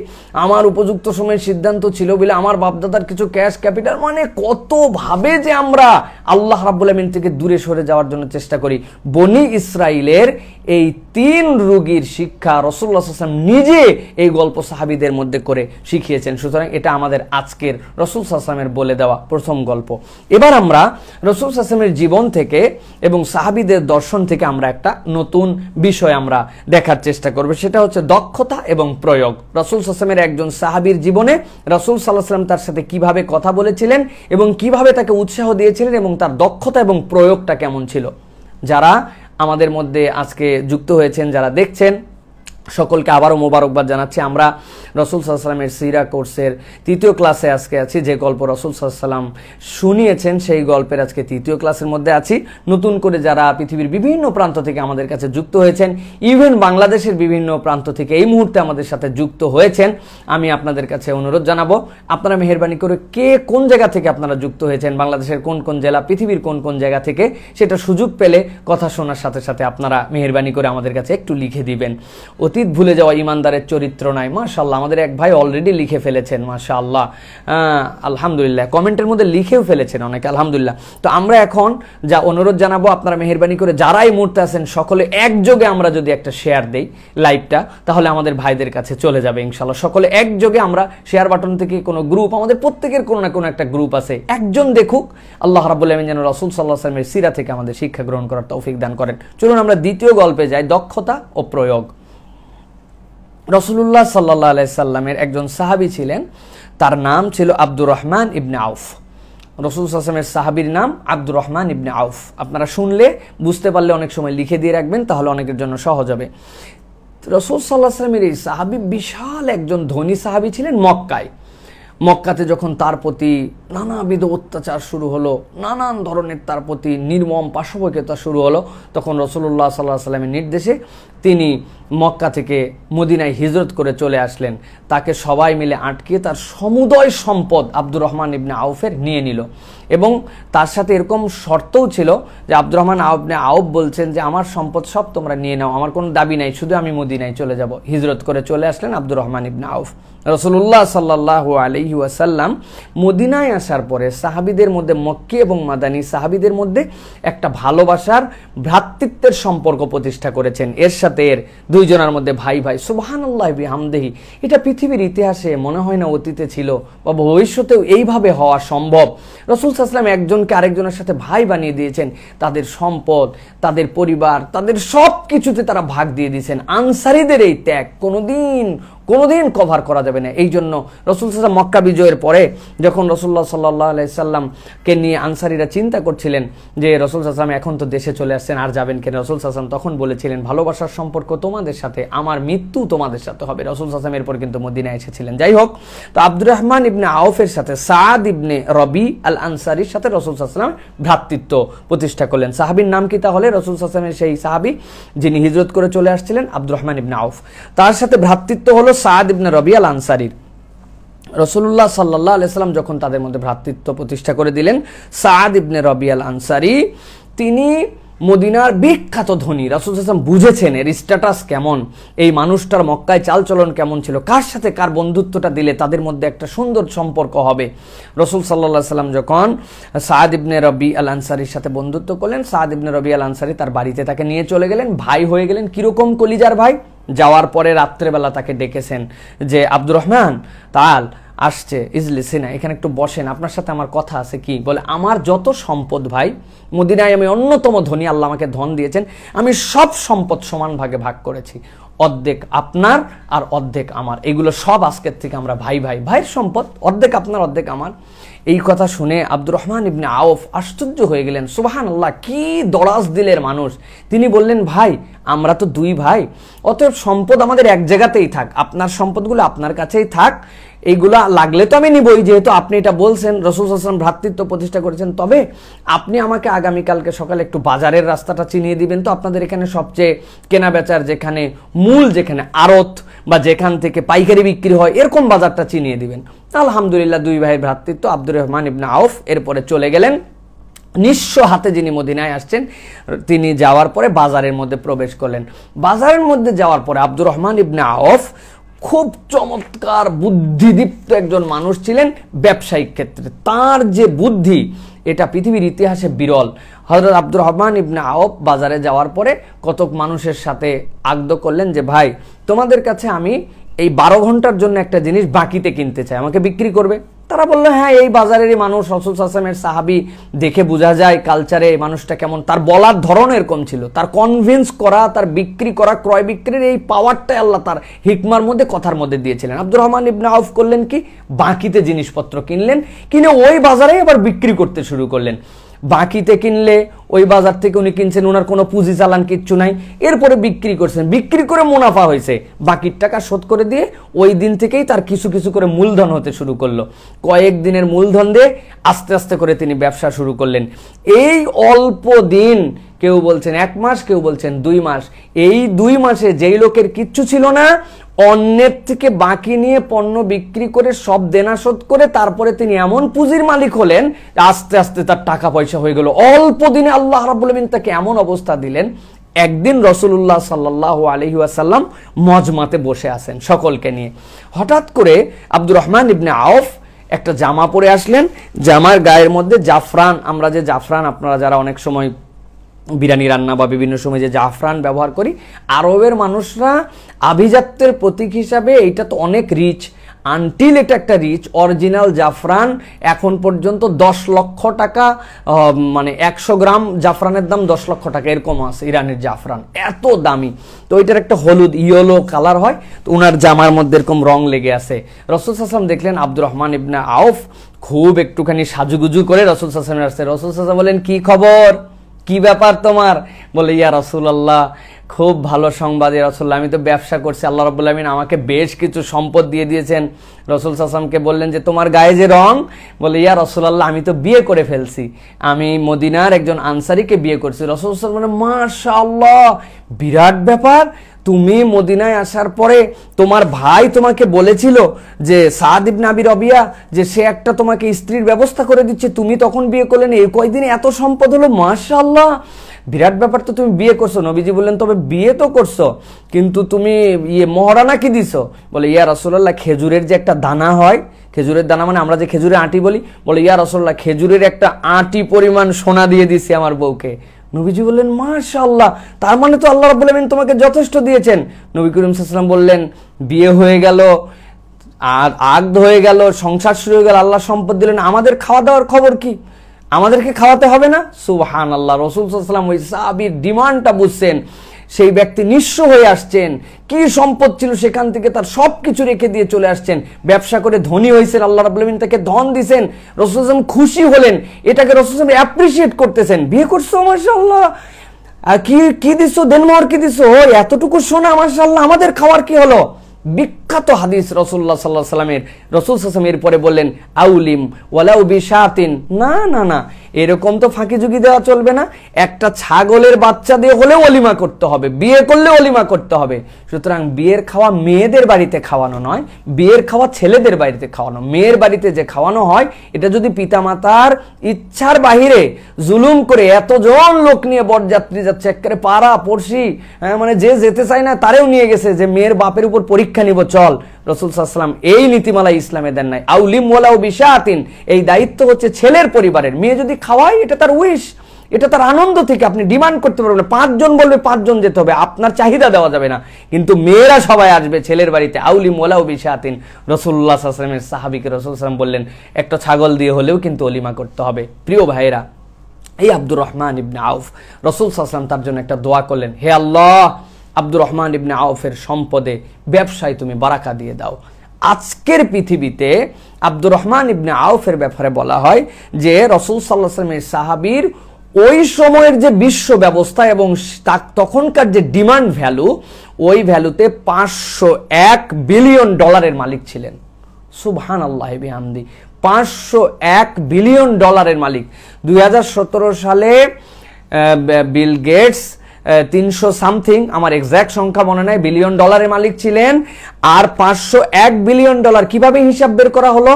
আমার উপযুক্ত সময়ের সিদ্ধান্ত ছিল বলে আমার বাপদাদার কিছু ক্যাশ ক্যাপিটাল মানে কতভাবে যে আমরা আল্লাহ রাব্বুল আলমিন থেকে দূরে সরে যাওয়ার জন্য চেষ্টা করি বনি ইসরায়েলের এই তিন তিন রুগীর শিক্ষা সাল্লাম নিজে এই গল্প সাহাবিদের মধ্যে করে শিখিয়েছেন সুতরাং এটা আমাদের আজকের রসুল সাসামের বলে দেওয়া প্রথম গল্প এবার আমরা রসুল সাসামের জীবন থেকে এবং সাহাবিদের দর্শন থেকে আমরা একটা নতুন বিষয় আমরা দেখার চেষ্টা করব সেটা হচ্ছে দক্ষতা এবং প্রয়োগ রসুল সাসামের একজন সাহাবির জীবনে রসুল সাল্লাহ সাল্লাম তার সাথে কিভাবে কথা বলেছিলেন এবং কিভাবে তাকে উৎসাহ দিয়েছিলেন এবং তার দক্ষতা এবং প্রয়োগটা কেমন ছিল যারা আমাদের মধ্যে আজকে যুক্ত হয়েছেন যারা দেখছেন সকলকে আবারও মোবারকবাদ জানাচ্ছি আমরা রসুল সাল্লামের সিরা কোর্সের তৃতীয় ক্লাসে আজকে আছি যে গল্প রসুল সাল্লাম শুনিয়েছেন সেই গল্পের আজকে তৃতীয় ক্লাসের মধ্যে আছি নতুন করে যারা পৃথিবীর বিভিন্ন প্রান্ত থেকে আমাদের কাছে যুক্ত হয়েছেন ইভেন বাংলাদেশের বিভিন্ন প্রান্ত থেকে এই মুহূর্তে আমাদের সাথে যুক্ত হয়েছেন আমি আপনাদের কাছে অনুরোধ জানাবো আপনারা মেহরবানি করে কে কোন জায়গা থেকে আপনারা যুক্ত হয়েছেন বাংলাদেশের কোন কোন জেলা পৃথিবীর কোন কোন জায়গা থেকে সেটা সুযোগ পেলে কথা শোনার সাথে সাথে আপনারা মেহরবানি করে আমাদের কাছে একটু লিখে দিবেন অতি অতীত ভুলে যাওয়া ইমানদারের চরিত্র নাই মাশাল্লাহ আমাদের এক ভাই অলরেডি লিখে ফেলেছেন মাশাল্লাহ আলহামদুলিল্লাহ কমেন্টের মধ্যে লিখেও ফেলেছেন অনেকে আলহামদুলিল্লাহ তো আমরা এখন যা অনুরোধ জানাবো আপনারা মেহরবানি করে যারাই মুহূর্তে আছেন সকলে একযোগে আমরা যদি একটা শেয়ার দেই লাইভটা তাহলে আমাদের ভাইদের কাছে চলে যাবে ইনশাল্লাহ সকলে একযোগে আমরা শেয়ার বাটন থেকে কোনো গ্রুপ আমাদের প্রত্যেকের কোনো না কোনো একটা গ্রুপ আছে একজন দেখুক আল্লাহ রাবুল্লাহ যেন রসুল সাল্লাহ সালামের সিরা থেকে আমাদের শিক্ষা গ্রহণ করার তৌফিক দান করেন চলুন আমরা দ্বিতীয় গল্পে যাই দক্ষতা ও প্রয়োগ রসুল্লাহ সাল্লাহ আলাইসাল্লামের একজন সাহাবি ছিলেন তার নাম ছিল আব্দুর রহমান ইবনে আউফ রসুল আসলামের সাহাবির নাম আব্দুর রহমান ইবনে আউফ আপনারা শুনলে বুঝতে পারলে অনেক সময় লিখে দিয়ে রাখবেন তাহলে অনেকের জন্য সহজ হবে রসুল সাল্লাহ আসলামের এই সাহাবি বিশাল একজন ধনী সাহাবি ছিলেন মক্কায় মক্কাতে যখন তার প্রতি নানাবিধ অত্যাচার শুরু হলো নানান ধরনের তার প্রতি নির্মম পার্শ্ববকিতা শুরু হলো তখন রসুল্লাহ সাল্লাহ সাল্লামের নির্দেশে তিনি মক্কা থেকে মদিনায় হিজরত করে চলে আসলেন তাকে সবাই মিলে আটকে তার সমুদয় সম্পদ আব্দুর রহমান ইবনে আউফের নিয়ে নিল এবং তার সাথে এরকম শর্তও ছিল যে আব্দুর রহমান আউবনে আউব বলছেন যে আমার সম্পদ সব তোমরা নিয়ে নাও আমার কোনো দাবি নাই শুধু আমি মদিনায় চলে যাব হিজরত করে চলে আসলেন আব্দুর রহমান ইবনে আউফ রসুল্লাহ সাল্লাহ আলহি আসাল্লাম মদিনায় আসার পরে সাহাবিদের মধ্যে মক্কি এবং মাদানী সাহাবিদের মধ্যে একটা ভালোবাসার ভ্রাতৃত্বের সম্পর্ক প্রতিষ্ঠা করেছেন এর সাথে এর দুইজনের মধ্যে ভাই ভাই সুবাহান আল্লাহ হামদেহি এটা পৃথিবীর ইতিহাসে মনে হয় না অতীতে ছিল বা ভবিষ্যতেও এইভাবে হওয়া সম্ভব রসুল সাল্লাম একজনকে আরেকজনের সাথে ভাই বানিয়ে দিয়েছেন তাদের সম্পদ তাদের পরিবার তাদের সব কিছুতে তারা ভাগ দিয়ে দিয়েছেন আনসারিদের এই ত্যাগ কোনোদিন কোনোদিন কভার করা যাবে না এই জন্য রসুল সাল্লাম মক্কা বিজয়ের পরে যখন রসুল্লাহ সাল্লাহ আলাইসাল্লামকে নিয়ে আনসারিরা চিন্তা করছিলেন যে রসুল সাল্লাম এখন তো দেশে চলে আসছেন আর যাবেন কেন রসুল সাল্লাম তখন বলেছিলেন ভালোবাসার সম্পর্ক তোমাদের সাথে আমার মৃত্যু তোমাদের সাথে হবে রসুল সাসলাম এরপর কিন্তু মদিনা এসেছিলেন যাই হোক তো আব্দুর রহমান ইবনে আউফের সাথে সাদ ইবনে রবি আল আনসারির সাথে রসুল সাসলাম ভ্রাতৃত্ব প্রতিষ্ঠা করলেন সাহাবির নাম কি তাহলে রসুল সাসলামের সেই সাহাবি যিনি হিজরত করে চলে আসছিলেন আব্দুর রহমান ইবনে আউফ তার সাথে ভ্রাতৃত্ব হলো সাদ ইবনে রবিয়াল আনসারির রসুল্লাহ সাল্লাহ আলাইসাল্লাম যখন তাদের মধ্যে ভ্রাতৃত্ব প্রতিষ্ঠা করে দিলেন সাদ ইবনে রবিয়াল আনসারি তিনি মদিনার বিখ্যাত ধনী রাসুল হাসান বুঝেছেন এর স্ট্যাটাস কেমন এই মানুষটার মক্কায় চালচলন কেমন ছিল কার সাথে কার বন্ধুত্বটা দিলে তাদের মধ্যে একটা সুন্দর সম্পর্ক হবে রসুল সাল্লা সাল্লাম যখন সাদ ইবনে রবি আল আনসারির সাথে বন্ধুত্ব করলেন সাদ ইবনে রবি আল আনসারি তার বাড়িতে তাকে নিয়ে চলে গেলেন ভাই হয়ে গেলেন কীরকম কলিজার ভাই যাওয়ার পরে রাত্রেবেলা তাকে ডেকেছেন যে আব্দুর রহমান তাল আসছে ইজলি সিনা এখানে একটু বসেন আপনার সাথে আমার কথা আছে কি বলে আমার যত সম্পদ ভাই মদিনায় আমি অন্যতম ধনী আল্লাহ আমাকে ধন দিয়েছেন আমি সব সম্পদ সমান ভাগে ভাগ করেছি অর্ধেক আপনার আর অর্ধেক আমার এগুলো সব আজকের থেকে আমরা ভাই ভাই ভাইয়ের সম্পদ অর্ধেক আপনার অর্ধেক আমার এই কথা শুনে আব্দুর রহমান ইবনে আওফ আশ্চর্য হয়ে গেলেন সুবাহান আল্লাহ কি দরাজ দিলের মানুষ তিনি বললেন ভাই আমরা তো দুই ভাই অতএব সম্পদ আমাদের এক জায়গাতেই থাক আপনার সম্পদগুলো আপনার কাছেই থাক এইগুলা লাগলে তো আমি নিবই যেহেতু আপনি এটা বলছেন রসুল হাসান ভ্রাতৃত্ব প্রতিষ্ঠা করেছেন তবে আপনি আমাকে আগামীকালকে সকালে একটু বাজারের রাস্তাটা চিনিয়ে দিবেন তো আপনাদের এখানে সবচেয়ে কেনা বেচার যেখানে মূল যেখানে আড়ত বা যেখান থেকে পাইকারি বিক্রি হয় এরকম বাজারটা চিনিয়ে দিবেন আলহামদুলিল্লাহ দুই ভাই ভ্রাতৃত্ব আব্দুর রহমান ইবনা আউফ এরপরে চলে গেলেন নিঃস্ব হাতে যিনি মদিনায় আসছেন তিনি যাওয়ার পরে বাজারের মধ্যে প্রবেশ করলেন বাজারের মধ্যে যাওয়ার পরে আব্দুর রহমান ইবনে আউফ খুব চমৎকার বুদ্ধিদীপ্ত একজন মানুষ ছিলেন ব্যবসায়িক ক্ষেত্রে তার যে বুদ্ধি এটা পৃথিবীর ইতিহাসে বিরল হজরত আব্দুর রহমান ইবনে আওব বাজারে যাওয়ার পরে কতক মানুষের সাথে আগ্দ করলেন যে ভাই তোমাদের কাছে আমি এই বারো ঘন্টার জন্য একটা জিনিস বাকিতে কিনতে চাই আমাকে বিক্রি করবে তারা বললো হ্যাঁ এই বাজারেরই মানুষ রসুল সাসেমের সাহাবি দেখে বোঝা যায় কালচারে এই মানুষটা কেমন তার বলার ধরন এরকম ছিল তার কনভিন্স করা তার বিক্রি করা ক্রয় বিক্রির এই পাওয়ারটাই আল্লাহ তার হিকমার মধ্যে কথার মধ্যে দিয়েছিলেন আব্দুর রহমান ইবনা আউফ করলেন কি বাকিতে জিনিসপত্র কিনলেন কিনে ওই বাজারে আবার বিক্রি করতে শুরু করলেন বাকিতে কিনলে ওই বাজার থেকে উনি কিনছেন ওনার কোনো পুঁজি চালান কিচ্ছু নাই এরপরে বিক্রি করছেন বিক্রি করে মুনাফা হয়েছে বাকির টাকা শোধ করে দিয়ে ওই দিন থেকেই তার কিছু কিছু করে মূলধন হতে শুরু করলো কয়েক দিনের মূলধন দিয়ে আস্তে আস্তে করে তিনি ব্যবসা শুরু করলেন এই অল্প দিন কেউ বলছেন এক মাস কেউ বলছেন দুই মাস এই দুই মাসে যেই লোকের কিচ্ছু ছিল না অন্যের থেকে বাকি নিয়ে পণ্য বিক্রি করে সব দেনা শোধ করে তারপরে তিনি এমন পুঁজির মালিক হলেন আস্তে আস্তে তার টাকা পয়সা হয়ে গেল অল্প দিনে আল্লাহ রাবুলিন তাকে এমন অবস্থা দিলেন একদিন রসুল্লাহ সাল্লাহ আলহিউসাল্লাম মজমাতে বসে আছেন সকলকে নিয়ে হঠাৎ করে আব্দুর রহমান ইবনে আউফ একটা জামা পরে আসলেন জামার গায়ের মধ্যে জাফরান আমরা যে জাফরান আপনারা যারা অনেক সময় বিরিয়ানি রান্না বা বিভিন্ন সময় যে জাফরান ব্যবহার করি আরবের মানুষরা আভিজাত্যের প্রতীক হিসাবে এইটা তো অনেক রিচ আনটিল এটা একটা রিচ অরিজিনাল জাফরান এখন পর্যন্ত দশ লক্ষ টাকা মানে একশো গ্রাম জাফরানের দাম দশ লক্ষ টাকা এরকম আছে ইরানের জাফরান এত দামি তো এটার একটা হলুদ ইয়েলো কালার হয় তো ওনার জামার মধ্যে এরকম রং লেগে আছে রসুল সাসলাম দেখলেন আব্দুর রহমান ইবনা আউফ খুব একটুখানি সাজুগুজু করে রসুল সাসলামের আসছে রসুল সাসলাম বলেন কি খবর কি ব্যাপার তোমার বলে ইয়া রসুল্লাহ খুব ভালো সংবাদ ইয়া রসুল্লাহ আমি তো ব্যবসা করছি আল্লাহ রবুল্লা আমিন আমাকে বেশ কিছু সম্পদ দিয়ে দিয়েছেন রসুল সাসামকে বললেন যে তোমার গায়ে যে রং বলে ইয়া রসুল্লাহ আমি তো বিয়ে করে ফেলছি আমি মদিনার একজন আনসারিকে বিয়ে করছি রসুল মানে মার্শাল্লাহ বিরাট ব্যাপার তুমি মদিনায় আসার পরে তোমার ভাই তোমাকে বলেছিল যে সাদিব নাবি রবিয়া যে সে একটা তোমাকে স্ত্রীর ব্যবস্থা করে দিচ্ছে তুমি তখন বিয়ে করলে এই কয়দিনে এত সম্পদ হলো মাশাল্লাহ বিরাট ব্যাপার তো তুমি বিয়ে করছো নবীজি বললেন তবে বিয়ে তো করছো কিন্তু তুমি ইয়ে মহারানা কি দিছো বলে ইয়া রসোল্লাহ খেজুরের যে একটা দানা হয় খেজুরের দানা মানে আমরা যে খেজুরের আঁটি বলি বলে ইয়া রসোল্লাহ খেজুরের একটা আঁটি পরিমাণ সোনা দিয়ে দিছি আমার বউকে নবীজি বললেন মাশাল্লাহ তার মানে তো আল্লাহ রাবুল আলমিন তোমাকে যথেষ্ট দিয়েছেন নবী করিম সাল্লাম বললেন বিয়ে হয়ে গেল আর আগ হয়ে গেল সংসার শুরু হয়ে গেল আল্লাহ সম্পদ দিলেন আমাদের খাওয়া দাওয়ার খবর কি আমাদেরকে খাওয়াতে হবে না সুবহান আল্লাহ রসুল সাল্লাম ওই সাবির ডিমান্ডটা বুঝছেন সেই ব্যক্তি নিঃস্ব হয়ে আসছেন কি সম্পদ ছিল সেখান থেকে তার সব কিছু রেখে দিয়ে চলে আসছেন ব্যবসা করে ধনী হয়েছেন আল্লাহ রাবুল্লামিন তাকে ধন দিছেন রসুলাম খুশি হলেন এটাকে রসুলাম অ্যাপ্রিসিয়েট করতেছেন বিয়ে করছো আর কি কি দিছো দেনমোহর কি দিছো এতটুকু শোনা মাসাল্লাহ আমাদের খাওয়ার কি হলো বিখ্যাত হাদিস রসুল্লাহ সাল্লাহ সাল্লামের রসুল সাল্লাম এরপরে বললেন আউলিম ওয়ালাউ বিশাতিন না না না এরকম তো ফাঁকি ঝুঁকি দেওয়া চলবে না একটা ছাগলের বাচ্চা দিয়ে হলেও অলিমা করতে হবে বিয়ে করলে অলিমা করতে হবে সুতরাং বিয়ের খাওয়া মেয়েদের বাড়িতে খাওয়ানো নয় বিয়ের খাওয়া ছেলেদের বাড়িতে খাওয়ানো মেয়ের বাড়িতে যে খাওয়ানো হয় এটা যদি পিতামাতার ইচ্ছার বাহিরে জুলুম করে এতজন লোক নিয়ে বরযাত্রী যাচ্ছে একেবারে পাড়া পড়শি হ্যাঁ মানে যে যেতে চায় না তারেও নিয়ে গেছে যে মেয়ের বাপের উপর পরীক্ষা নিব চল রসুল সাল্লাম এই নীতিমালা ইসলামে দেন নাই আউলিম ওলাউ বিশাতিন এই দায়িত্ব হচ্ছে ছেলের পরিবারের মেয়ে যদি খাওয়ায় এটা তার উইশ এটা তার আনন্দ থেকে আপনি ডিমান্ড করতে পারবেন পাঁচজন বলবে পাঁচজন যেতে হবে আপনার চাহিদা দেওয়া যাবে না কিন্তু মেয়েরা সবাই আসবে ছেলের বাড়িতে আউলি মোলাউ বিশাতিন রসুল্লাহ আসলামের সাহাবিকে রসুল আসলাম বললেন একটা ছাগল দিয়ে হলেও কিন্তু অলিমা করতে হবে প্রিয় ভাইয়েরা এই আব্দুর রহমান ইবনে আউফ রসুল সাল্লাম তার জন্য একটা দোয়া করলেন হে আল্লাহ আব্দুর রহমান ইবনে আউফের সম্পদে ব্যবসায় তুমি বারাকা দিয়ে দাও আজকের পৃথিবীতে আব্দুর রহমান ইবনে আউফের ব্যাপারে বলা হয় যে রসুল সাল্লাহ সাল্লামের সাহাবির ওই সময়ের যে বিশ্ব ব্যবস্থা এবং তখনকার যে ডিমান্ড ভ্যালু ওই ভ্যালুতে পাঁচশো এক বিলিয়ন ডলারের মালিক ছিলেন সুবহান আল্লাহ বিহামদি পাঁচশো এক বিলিয়ন ডলারের মালিক দুই সালে বিল গেটস তিনশো সামথিং আমার এক্স্যাক্ট সংখ্যা মনে নাই বিলিয়ন ডলারের মালিক ছিলেন আর পাঁচশো এক বিলিয়ন ডলার কিভাবে হিসাব বের করা হলো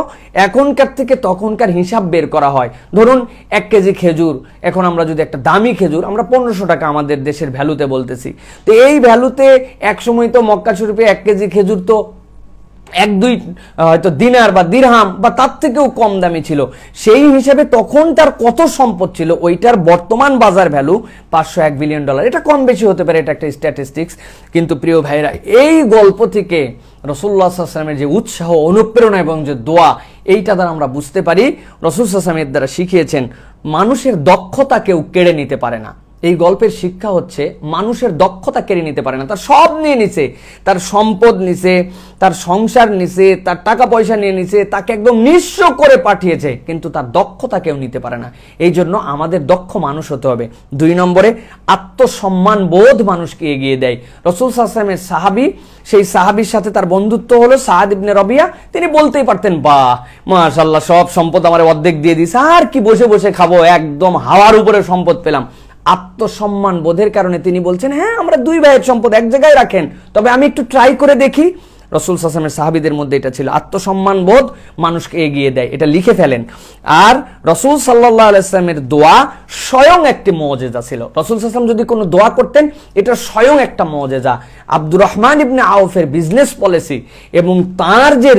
এখনকার থেকে তখনকার হিসাব বের করা হয় ধরুন এক কেজি খেজুর এখন আমরা যদি একটা দামি খেজুর আমরা পনেরোশো টাকা আমাদের দেশের ভ্যালুতে বলতেছি তো এই ভ্যালুতে একসময় তো মক্কা শরীফে এক কেজি খেজুর তো এক দুই হয়তো দিনার বা দিরহাম বা তার থেকেও কম দামি ছিল সেই হিসেবে তখন তার কত সম্পদ ছিল ওইটার বর্তমান বাজার ভ্যালু পাঁচশো এক বিলিয়ন ডলার এটা কম বেশি হতে পারে এটা একটা স্ট্যাটিস্টিক্স কিন্তু প্রিয় ভাইরা এই গল্প থেকে রসুল্লাহ আসলামের যে উৎসাহ অনুপ্রেরণা এবং যে দোয়া এইটা দ্বারা আমরা বুঝতে পারি রসুল আসলামের দ্বারা শিখিয়েছেন মানুষের দক্ষতা কেউ কেড়ে নিতে পারে না এই গল্পের শিক্ষা হচ্ছে মানুষের দক্ষতা কেড়ে নিতে পারে না তার সব নিয়ে নিছে তার সম্পদ নিছে তার সংসার নিছে তার টাকা পয়সা নিয়ে নিছে তাকে একদম নিঃস্ব করে পাঠিয়েছে কিন্তু তার দক্ষতা কেউ নিতে পারে না এই জন্য আমাদের দক্ষ মানুষ হতে হবে দুই নম্বরে আত্মসম্মান বোধ মানুষকে এগিয়ে দেয় রসুল সাহসামের সাহাবি সেই সাহাবির সাথে তার বন্ধুত্ব হলো সাহাদ ইবনে রবিয়া তিনি বলতেই পারতেন বাহ মাশাল্লাহ সব সম্পদ আমার অর্ধেক দিয়ে দিস আর কি বসে বসে খাবো একদম হাওয়ার উপরে সম্পদ পেলাম আত্মসম্মান বোধের কারণে তিনি বলছেন হ্যাঁ আমরা দুই ভাইয়ের সম্পদ এক জায়গায় রাখেন তবে আমি একটু ট্রাই করে দেখি রসুল সাসামের সাহাবিদের মধ্যে এটা ছিল আত্মসম্মান বোধ মানুষকে এগিয়ে দেয় এটা লিখে ফেলেন আর রসুল সাল্লাহ আলাইস্লামের দোয়া স্বয়ং একটি মজেজা ছিল রসুল সাসাম যদি কোনো দোয়া করতেন এটা স্বয়ং একটা মজেজা আব্দুর রহমান ইবনে আউফের বিজনেস পলিসি এবং তার যে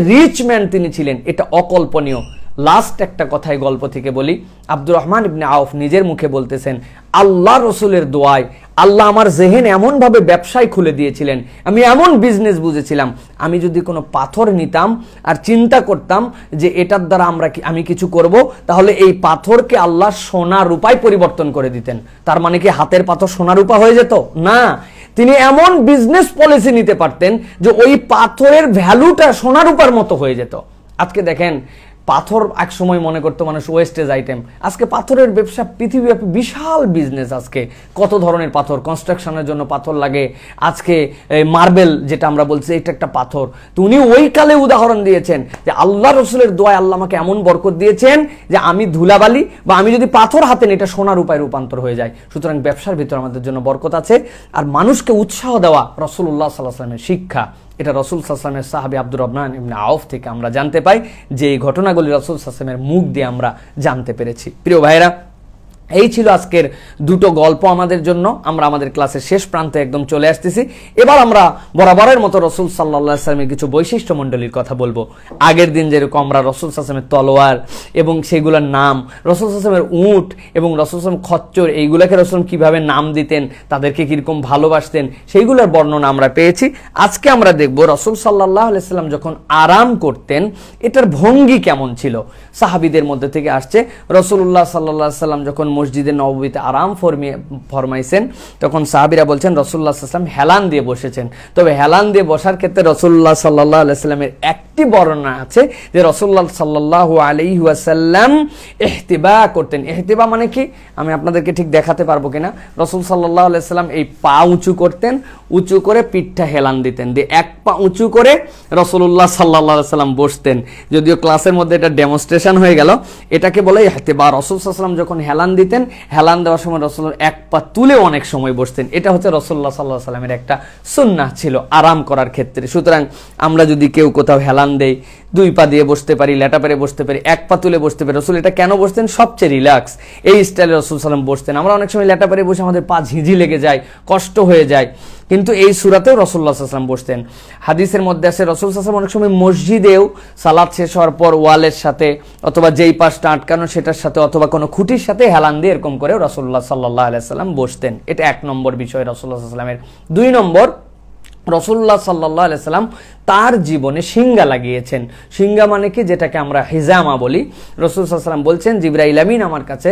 ম্যান তিনি ছিলেন এটা অকল্পনীয় লাস্ট একটা কথাই গল্প থেকে বলি আব্দুর রহমান ইবনে আউফ নিজের মুখে বলতেছেন আল্লাহ রসুলের দোয়ায় আল্লাহ আমার জেহেন এমনভাবে ব্যবসায় খুলে দিয়েছিলেন আমি এমন বিজনেস বুঝেছিলাম আমি যদি কোনো পাথর নিতাম আর চিন্তা করতাম যে এটার দ্বারা আমরা আমি কিছু করব তাহলে এই পাথরকে আল্লাহ সোনা রূপায় পরিবর্তন করে দিতেন তার মানে কি হাতের পাথর সোনা রূপা হয়ে যেত না তিনি এমন বিজনেস পলিসি নিতে পারতেন যে ওই পাথরের ভ্যালুটা সোনা রূপার মতো হয়ে যেত আজকে দেখেন পাথর এক সময় মনে করতো মানুষ ওয়েস্টেজ আইটেম আজকে পাথরের ব্যবসা পৃথিবীব্যাপী বিশাল বিজনেস আজকে কত ধরনের পাথর কনস্ট্রাকশনের জন্য পাথর লাগে আজকে মার্বেল যেটা আমরা বলছি এটা একটা পাথর তো উনি ওই কালে উদাহরণ দিয়েছেন যে আল্লাহ রসুলের দোয়া আল্লাহ আমাকে এমন বরকত দিয়েছেন যে আমি ধুলাবালি বা আমি যদি পাথর হাতে নিই এটা সোনার রূপায় রূপান্তর হয়ে যায় সুতরাং ব্যবসার ভিতর আমাদের জন্য বরকত আছে আর মানুষকে উৎসাহ দেওয়া রসুল্লাহ সাল্লাহ সাল্লামের শিক্ষা এটা রসুল সাসলামের সাহাবি আব্দুর রহমান ইমনে আউফ থেকে আমরা জানতে পাই যে এই ঘটনাগুলি রসুল সাসলামের মুখ দিয়ে আমরা জানতে পেরেছি প্রিয় ভাইরা এই ছিল আজকের দুটো গল্প আমাদের জন্য আমরা আমাদের ক্লাসের শেষ প্রান্তে একদম চলে আসতেছি এবার আমরা বরাবরের মতো রসুল সাল্লা সালামের কিছু বৈশিষ্ট্য মণ্ডলীর কথা বলবো আগের দিন যেরকম আমরা রসুল সাল্লামের তলোয়ার এবং সেগুলোর নাম রসুল সাল্লামের উঁট এবং রসুল সাসম খচ্চর এইগুলোকে রসুল কীভাবে নাম দিতেন তাদেরকে কীরকম ভালোবাসতেন সেইগুলোর বর্ণনা আমরা পেয়েছি আজকে আমরা দেখব রসুল সাল্লাহ সাল্লাম যখন আরাম করতেন এটার ভঙ্গি কেমন ছিল সাহাবিদের মধ্যে থেকে আসছে রসুল্লাহ সাল্লাহ সাল্লাম যখন মসজিদে নবীতে আরাম ফরমিয়ে ফরমাইছেন তখন সাহাবিরা বলছেন রসুল্লাহ সাল্লাম হেলান দিয়ে বসেছেন তবে হেলান দিয়ে বসার ক্ষেত্রে রসুল্লাহ সাল্লাহ আলাইস্লামের একটি বর্ণনা আছে যে রসুল্লাহ সাল্লাহ আলিহাসাল্লাম এহতিবা করতেন এহতিবা মানে কি আমি আপনাদেরকে ঠিক দেখাতে পারবো কিনা রসুল সাল্লাহ আলাইস্লাম এই পা উঁচু করতেন উঁচু করে পিঠটা হেলান দিতেন দিয়ে এক পা উঁচু করে রসুল্লাহ সাল্লাহ সাল্লাম বসতেন যদিও ক্লাসের মধ্যে এটা ডেমনস্ট্রেশন হয়ে গেল এটাকে বলে বা রসুল সাল্লাম যখন হেলান দিতেন হেলান দেওয়ার সময় রসল এক পা তুলে অনেক সময় বসতেন এটা হচ্ছে রসল্লাহ সাল্লাহ সাল্লামের একটা সুন্না ছিল আরাম করার ক্ষেত্রে সুতরাং আমরা যদি কেউ কোথাও হেলান দেই দুই পা দিয়ে বসতে পারি লেটা পেরে বসতে পারি এক পা তুলে বসতে পারি রসুল এটা কেন বসতেন সবচেয়ে রিল্যাক্স এই স্টাইলে রসুল সাল্লাম বসতেন আমরা অনেক সময় লেটা পেরে বসে আমাদের পা ঝিঁঝি লেগে যায় কষ্ট হয়ে যায় কিন্তু এই সুরাতেও রসুল্লাহ সাল্লাম বসতেন হাদিসের মধ্যে আছে রসুল সাল্লাম অনেক সময় মসজিদেও সালাদ শেষ হওয়ার পর ওয়ালের সাথে অথবা যেই পাশটা আটকানো সেটার সাথে অথবা কোনো খুঁটির সাথে হেলান দিয়ে এরকম করেও রসুল্লাহ সাল্লাহ আলাইসাল্লাম বসতেন এটা এক নম্বর বিষয় রসুল্লাহ সাল্লামের দুই নম্বর রসুল্লাহ সাল্লাহ আলাইসাল্লাম তার জীবনে সিঙ্গা লাগিয়েছেন সিঙ্গা মানে কি যেটাকে আমরা হিজামা বলি রসুল সাসলাম বলছেন জিবরা আমিন আমার কাছে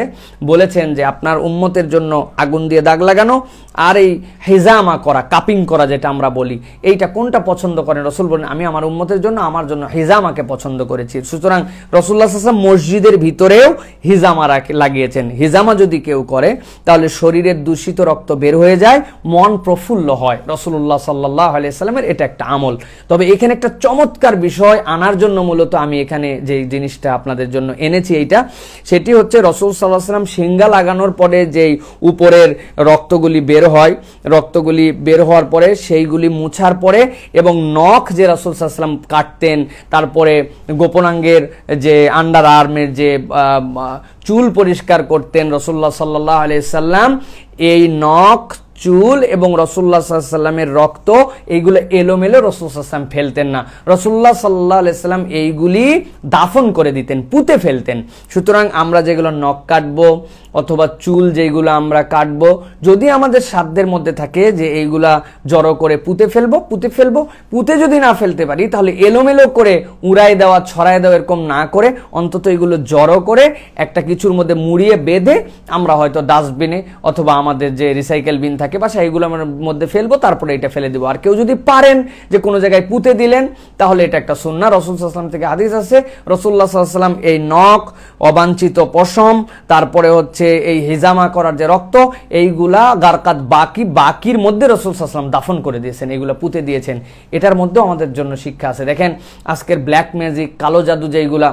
বলেছেন যে আপনার উম্মতের জন্য আগুন দিয়ে দাগ লাগানো আর এই হিজামা করা কাপিং করা যেটা আমরা বলি এইটা কোনটা পছন্দ করেন রসুল বলেন আমি আমার উম্মতের জন্য আমার জন্য হিজামাকে পছন্দ করেছি সুতরাং রসুল্লাহ সাল্লাম মসজিদের ভিতরেও হিজামা লাগিয়েছেন হিজামা যদি কেউ করে তাহলে শরীরের দূষিত রক্ত বের হয়ে যায় মন প্রফুল্ল হয় রসুল্লাহ সাল্লাহ আলিয়া সাল্লামের এটা একটা আমল তবে তবে এখানে একটা চমৎকার বিষয় আনার জন্য মূলত আমি এখানে যে জিনিসটা আপনাদের জন্য এনেছি এইটা সেটি হচ্ছে রসুল সাল্লাহ সাল্লাম সিঙ্গা লাগানোর পরে যেই উপরের রক্তগুলি বের হয় রক্তগুলি বের হওয়ার পরে সেইগুলি মুছার পরে এবং নখ যে রসুল সাল্লাম কাটতেন তারপরে গোপনাঙ্গের যে আন্ডার আর্মের যে চুল পরিষ্কার করতেন রসুল্লাহ সাল্লাহ আলিয়া সাল্লাম এই নখ চুল এবং রসুল্লা সাল্লামের রক্ত এইগুলো এলোমেলো রসুল্লাহাম ফেলতেন না রসুল্লাহ সাল্লাহ সাল্লাম এইগুলি দাফন করে দিতেন পুঁতে ফেলতেন সুতরাং আমরা যেগুলো নখ কাটবো অথবা চুল যেগুলো আমরা কাটবো যদি আমাদের সাধ্যের মধ্যে থাকে যে এইগুলা জড়ো করে পুঁতে ফেলবো পুঁতে ফেলবো পুঁতে যদি না ফেলতে পারি তাহলে এলোমেলো করে উড়ায় দেওয়া ছড়ায় দেওয়া এরকম না করে অন্তত এগুলো জড়ো করে একটা কিছুর মধ্যে মুড়িয়ে বেঁধে আমরা হয়তো ডাস্টবিনে অথবা আমাদের যে রিসাইকেল বিন থাকে বা সেইগুলো আমার মধ্যে ফেলবো তারপরে এটা ফেলে দেবো আর কেউ যদি পারেন যে কোনো জায়গায় পুঁতে দিলেন তাহলে এটা একটা সুন্না রসুল সাল্লাম থেকে হাদিস আছে রসুল্লাহ সাল্লাম এই নখ অবাঞ্ছিত পশম তারপরে হচ্ছে হচ্ছে এই হিজামা করার যে রক্ত এইগুলা গারকাত বাকি বাকির মধ্যে রসুল সাল্লাম দাফন করে দিয়েছেন এইগুলা পুঁতে দিয়েছেন এটার মধ্যেও আমাদের জন্য শিক্ষা আছে দেখেন আজকের ব্ল্যাক ম্যাজিক কালো জাদু যেইগুলা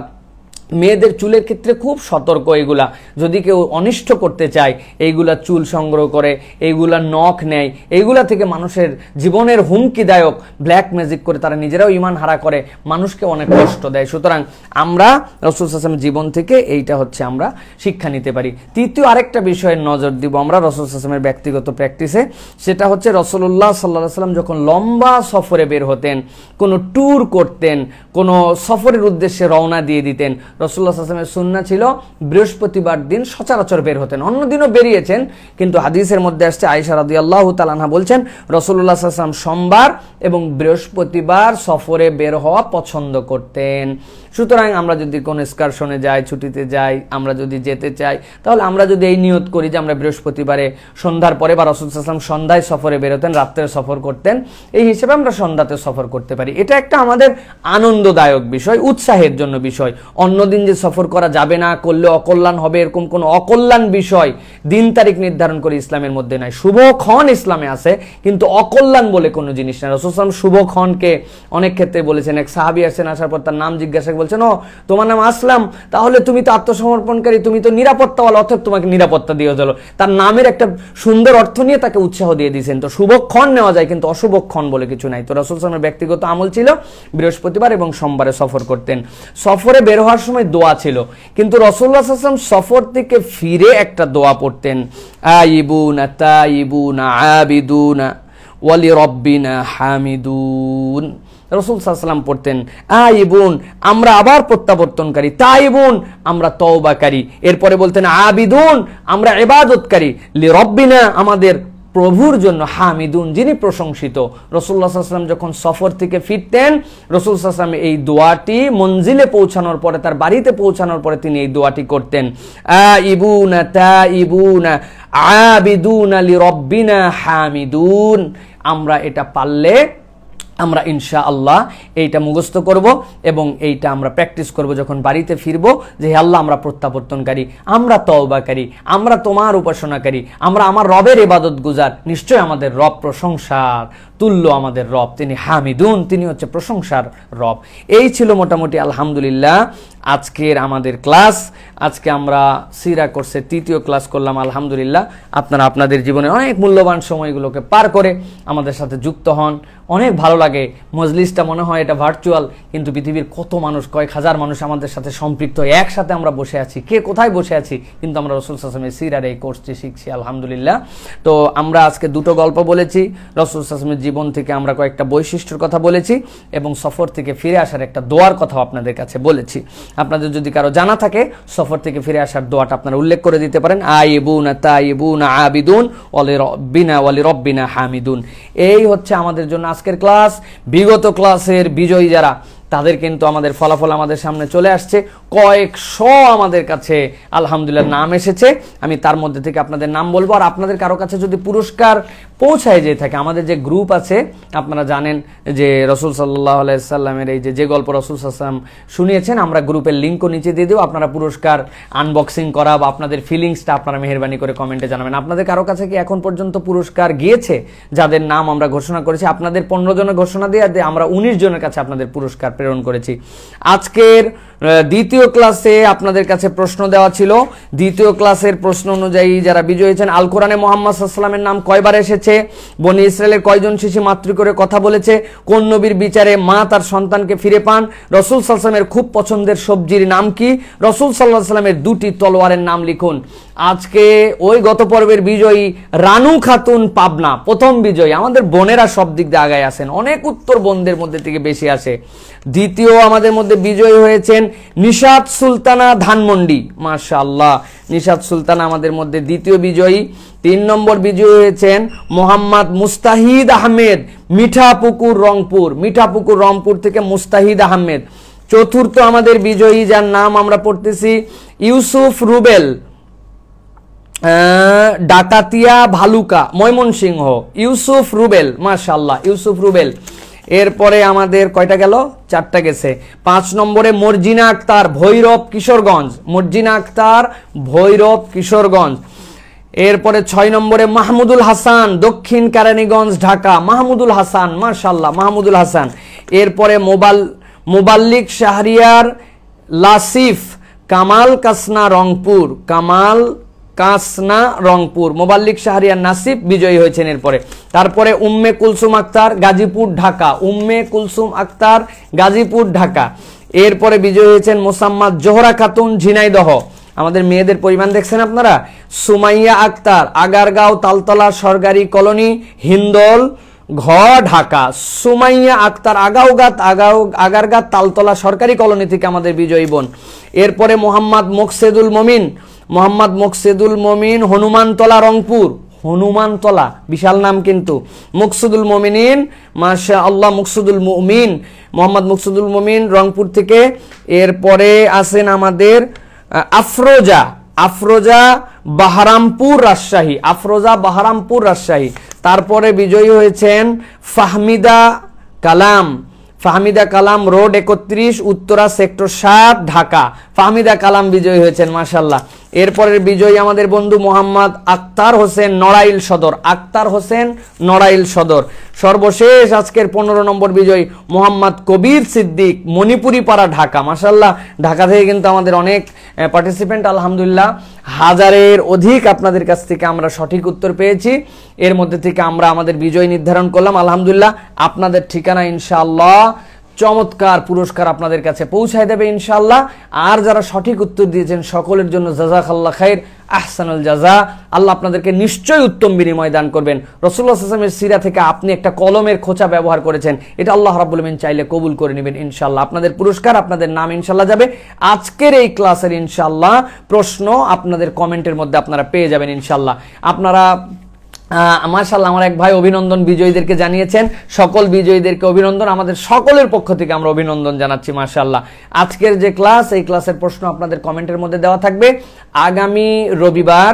মেয়েদের চুলের ক্ষেত্রে খুব সতর্ক এইগুলা যদি কেউ অনিষ্ট করতে চায় এইগুলা চুল সংগ্রহ করে এইগুলা নখ নেয় এইগুলা থেকে মানুষের জীবনের হুমকিদায়ক ব্ল্যাক ম্যাজিক করে তারা নিজেরাও ইমান হারা করে মানুষকে অনেক কষ্ট দেয় সুতরাং আমরা রসুল হাসামের জীবন থেকে এইটা হচ্ছে আমরা শিক্ষা নিতে পারি তৃতীয় আরেকটা বিষয়ে নজর দিব আমরা রসুল হাসামের ব্যক্তিগত প্র্যাকটিসে সেটা হচ্ছে রসুল্লাহ সাল্লাহ সাল্লাম যখন লম্বা সফরে বের হতেন কোনো ট্যুর করতেন কোনো সফরের উদ্দেশ্যে রওনা দিয়ে দিতেন রসুল্লাহ সুন্না ছিল বৃহস্পতিবার দিন সচরাচর বের হতেন অন্য দিনও বেরিয়েছেন কিন্তু হাদিসের মধ্যে আসছে আয়সা রাদি আল্লাহ তালানহা বলছেন রসুল্লাহ আসলাম সোমবার এবং বৃহস্পতিবার সফরে বের হওয়া পছন্দ করতেন সুতরাং আমরা যদি কোনো স্কারশনে যাই ছুটিতে যাই আমরা যদি যেতে চাই তাহলে আমরা যদি এই নিয়ত করি যে আমরা বৃহস্পতিবারে সন্ধ্যার পরে বা রসুলাম সন্ধ্যায় সফরে বেরোতেন রাত্রে সফর করতেন এই হিসেবে আমরা সন্ধ্যাতে সফর করতে পারি এটা একটা আমাদের আনন্দদায়ক বিষয় উৎসাহের জন্য বিষয় অন্যদিন যে সফর করা যাবে না করলে অকল্যাণ হবে এরকম কোনো অকল্যাণ বিষয় দিন তারিখ নির্ধারণ করে ইসলামের মধ্যে নাই শুভক্ষণ ইসলামে আছে কিন্তু অকল্যাণ বলে কোনো জিনিস না রসুলাম শুভক্ষণকে অনেক ক্ষেত্রে বলেছেন এক সাহাবি আসেন আসার পর তার নাম জিজ্ঞাসা বলছেন ও তোমার নাম আসলাম তাহলে তুমি তো আত্মসমর্পণকারী তুমি তো নিরাপত্তাওয়ালা অর্থাৎ তোমাকে নিরাপত্তা দিয়ে চলো তার নামের একটা সুন্দর অর্থ নিয়ে তাকে উৎসাহ দিয়ে দিয়েছেন তো শুভক্ষণ নেওয়া যায় কিন্তু অশুভক্ষণ বলে কিছু নাই তো রাসুল সালামের ব্যক্তিগত আমল ছিল বৃহস্পতিবার এবং সোমবারে সফর করতেন সফরে বের হওয়ার সময় দোয়া ছিল কিন্তু রসুল্লাহ আসলাম সফর থেকে ফিরে একটা দোয়া পড়তেন আইবুনা তাইবুনা আবিদুনা ওয়ালি রব্বিনা হামিদুন রসুল সাল্লাম পড়তেন আই বোন আমরা আবার প্রত্যাবর্তনকারী তাই বোন আমরা তওবাকারী এরপরে বলতেন আবিদুন আমরা এবাদতকারী লি রব্বিনা আমাদের প্রভুর জন্য হামিদুন যিনি প্রশংসিত রসুল্লাহ সাল্লাম যখন সফর থেকে ফিরতেন রসুল সাল্লাম এই দোয়াটি মঞ্জিলে পৌঁছানোর পরে তার বাড়িতে পৌঁছানোর পরে তিনি এই দোয়াটি করতেন আ ইবুনা তা ইবুনা আবিদুন আলি রব্বিনা হামিদুন আমরা এটা পারলে আমরা ইনশা আল্লাহ এইটা মুখস্থ করব এবং এইটা আমরা প্র্যাকটিস করব যখন বাড়িতে ফিরব যে আল্লাহ আমরা প্রত্যাবর্তনকারী আমরা তওবাকারী আমরা তোমার উপাসনাকারী আমরা আমার রবের ইবাদত গুজার নিশ্চয় আমাদের রব প্রশংসার তুল্য আমাদের রব তিনি হামিদুন তিনি হচ্ছে প্রশংসার রব এই ছিল মোটামুটি আলহামদুলিল্লাহ আজকের আমাদের ক্লাস আজকে আমরা সিরা কোর্সের তৃতীয় ক্লাস করলাম আলহামদুলিল্লাহ আপনারা আপনাদের জীবনে অনেক মূল্যবান সময়গুলোকে পার করে আমাদের সাথে যুক্ত হন অনেক ভালো লাগে মজলিসটা মনে হয় এটা ভার্চুয়াল কিন্তু পৃথিবীর কত মানুষ কয়েক হাজার মানুষ আমাদের সাথে সম্পৃক্ত হয়ে একসাথে আমরা বসে আছি কে কোথায় বসে আছি কিন্তু আমরা রসুল সাসমের সিরার এই কোর্সটি শিখছি আলহামদুলিল্লাহ তো আমরা আজকে দুটো গল্প বলেছি রসুল সাসমের জীবন থেকে আমরা কয়েকটা বৈশিষ্ট্যর কথা বলেছি এবং সফর থেকে ফিরে আসার একটা দোয়ার কথাও আপনাদের কাছে বলেছি আপনাদের যদি কারো জানা থাকে সফর থেকে ফিরে আসার দোয়াটা আপনারা উল্লেখ করে দিতে পারেন আইবুনা অলি হামিদুন এই হচ্ছে আমাদের জন্য আজকের ক্লাস বিগত ক্লাসের বিজয়ী যারা তাদের কিন্তু আমাদের ফলাফল আমাদের সামনে চলে আসছে কয়েকশ আমাদের কাছে আলহামদুলিল্লাহ নাম এসেছে আমি তার মধ্যে থেকে আপনাদের নাম বলবো আর আপনাদের কারো কাছে যদি পুরস্কার পৌঁছায় যেয়ে থাকে আমাদের যে গ্রুপ আছে আপনারা জানেন যে রসুল সাল্লাহ আলাইসাল্লামের এই যে যে গল্প রসুল সাল্লাম শুনিয়েছেন আমরা গ্রুপের লিঙ্কও নিচে দিয়ে দেবো আপনারা পুরস্কার আনবক্সিং করা বা আপনাদের ফিলিংসটা আপনারা মেহরবানি করে কমেন্টে জানাবেন আপনাদের কারো কাছে কি এখন পর্যন্ত পুরস্কার গিয়েছে যাদের নাম আমরা ঘোষণা করেছি আপনাদের পনেরো জনের ঘোষণা দিয়ে আমরা উনিশ জনের কাছে আপনাদের পুরস্কার প্রেরণ করেছি আজকের দ্বিতীয় ক্লাসে আপনাদের কাছে প্রশ্ন দেওয়া ছিল দ্বিতীয় ক্লাসের প্রশ্ন অনুযায়ী যারা বিজয়ী হয়েছেন আল কোরআনে মোহাম্মদ সাল্লামের নাম কয়বার এসেছে বনি ইসরায়েলের কয়জন শিশু মাতৃ করে কথা বলেছে কোন নবীর বিচারে মা তার সন্তানকে ফিরে পান রসুল সাল্লামের খুব পছন্দের সবজির নাম কি রসুল সাল্লাহ সাল্লামের দুটি তলোয়ারের নাম লিখুন আজকে ওই গত পর্বের বিজয়ী রানু খাতুন পাবনা প্রথম বিজয়ী আমাদের বোনেরা সব দিক দিয়ে আগায় আসেন অনেক উত্তর বোনদের মধ্যে থেকে বেশি আসে দ্বিতীয় আমাদের মধ্যে বিজয়ী হয়েছেন নিশাদ সুলতানা ধানমন্ডি মার্শাল্লাহ নিশাদ সুলতানা আমাদের মধ্যে দ্বিতীয় বিজয়ী তিন নম্বর বিজয়ী হয়েছেন মোহাম্মদ মুস্তাহিদ আহমেদ মিঠাপুকুর রংপুর মিঠাপুকুর রংপুর থেকে মুস্তাহিদ আহমেদ চতুর্থ আমাদের বিজয়ী যার নাম আমরা পড়তেছি ইউসুফ রুবেল ডাকাতিয়া ভালুকা ময়মনসিংহ ইউসুফ রুবেল মাশাল্লাহ ইউসুফ রুবেল এরপরে আমাদের কয়টা গেল চারটা গেছে পাঁচ নম্বরে মর্জিনা আক্তার ভৈরব কিশোরগঞ্জ মর্জিনা আক্তার ভৈরব কিশোরগঞ্জ এরপরে ছয় নম্বরে মাহমুদুল হাসান দক্ষিণ কারানীগঞ্জ ঢাকা মাহমুদুল হাসান মার্শাল্লাহ মাহমুদুল হাসান এরপরে মোবাল মোবাল্লিক শাহরিয়ার লাসিফ কামাল কাসনা রংপুর কামাল কাসনা রংপুর মোবাল্লিক শাহরিয়া নাসিব বিজয়ী হয়েছেন এরপরে তারপরে উম্মে কুলসুম আক্তার গাজীপুর ঢাকা উম্মে কুলসুম আক্তার গাজীপুর ঢাকা এরপরে বিজয়ী হয়েছেন মোসাম্মদ জোহরা খাতুন ঝিনাইদহ আমাদের মেয়েদের পরিমাণ দেখছেন আপনারা সুমাইয়া আক্তার আগারগাঁও তালতলা সরকারি কলোনি হিন্দল ঘ ঢাকা সুমাইয়া আক্তার আগাওগাত আগাউ আগারগাত তালতলা সরকারি কলোনি থেকে আমাদের বিজয়ী বোন এরপরে মোহাম্মদ মোকসেদুল মমিন মোহাম্মদ মোকসেদুল মমিন হনুমানতলা রংপুর হনুমানতলা বিশাল নাম কিন্তু মুকসুদুল মমিনিন মাসা আল্লাহ মুকসুদুল মমিন মোহাম্মদ মুকসুদুল মমিন রংপুর থেকে এরপরে আছেন আমাদের আফরোজা আফরোজা বাহারামপুর রাজশাহী আফরোজা বাহারামপুর রাজশাহী তারপরে বিজয়ী হয়েছেন ফাহমিদা কালাম ফাহমিদা কালাম রোড একত্রিশ উত্তরা সেক্টর সাত ঢাকা ফাহমিদা কালাম বিজয়ী হয়েছেন মাসাল্লাহ এরপরের বিজয়ী আমাদের বন্ধু মোহাম্মদ আক্তার হোসেন নড়াইল সদর আক্তার হোসেন নড়াইল সদর সর্বশেষ আজকের পনেরো নম্বর বিজয়ী মোহাম্মদ কবির সিদ্দিক মণিপুরি পাড়া ঢাকা মাসাল্লাহ ঢাকা থেকে কিন্তু আমাদের অনেক পার্টিসিপেন্ট আলহামদুলিল্লাহ হাজারের অধিক আপনাদের কাছ থেকে আমরা সঠিক উত্তর পেয়েছি এর মধ্যে থেকে আমরা আমাদের বিজয় নির্ধারণ করলাম আলহামদুলিল্লাহ আপনাদের ঠিকানা ইনশাআল্লাহ চমৎকার পুরস্কার আপনাদের কাছে পৌঁছায় দেবে ইনশাল্লাহ আর যারা সঠিক উত্তর দিয়েছেন সকলের জন্য খাল্লা খাইর আহসানুল জাজা আল্লাহ আপনাদেরকে নিশ্চয়ই উত্তম বিনিময় দান করবেন রসুল্লাহ আসলামের সিরা থেকে আপনি একটা কলমের খোঁচা ব্যবহার করেছেন এটা আল্লাহ রাবুলমিন চাইলে কবুল করে নেবেন ইনশাল্লাহ আপনাদের পুরস্কার আপনাদের নাম ইনশাল্লাহ যাবে আজকের এই ক্লাসের ইনশাল্লাহ প্রশ্ন আপনাদের কমেন্টের মধ্যে আপনারা পেয়ে যাবেন ইনশাল্লাহ আপনারা মার্শাল্লাহ আমার এক ভাই অভিনন্দন বিজয়ীদেরকে জানিয়েছেন সকল বিজয়ীদেরকে অভিনন্দন আমাদের সকলের পক্ষ থেকে আমরা অভিনন্দন জানাচ্ছি মার্শাল্লাহ আজকের যে ক্লাস এই ক্লাসের প্রশ্ন আপনাদের কমেন্টের মধ্যে দেওয়া থাকবে আগামী রবিবার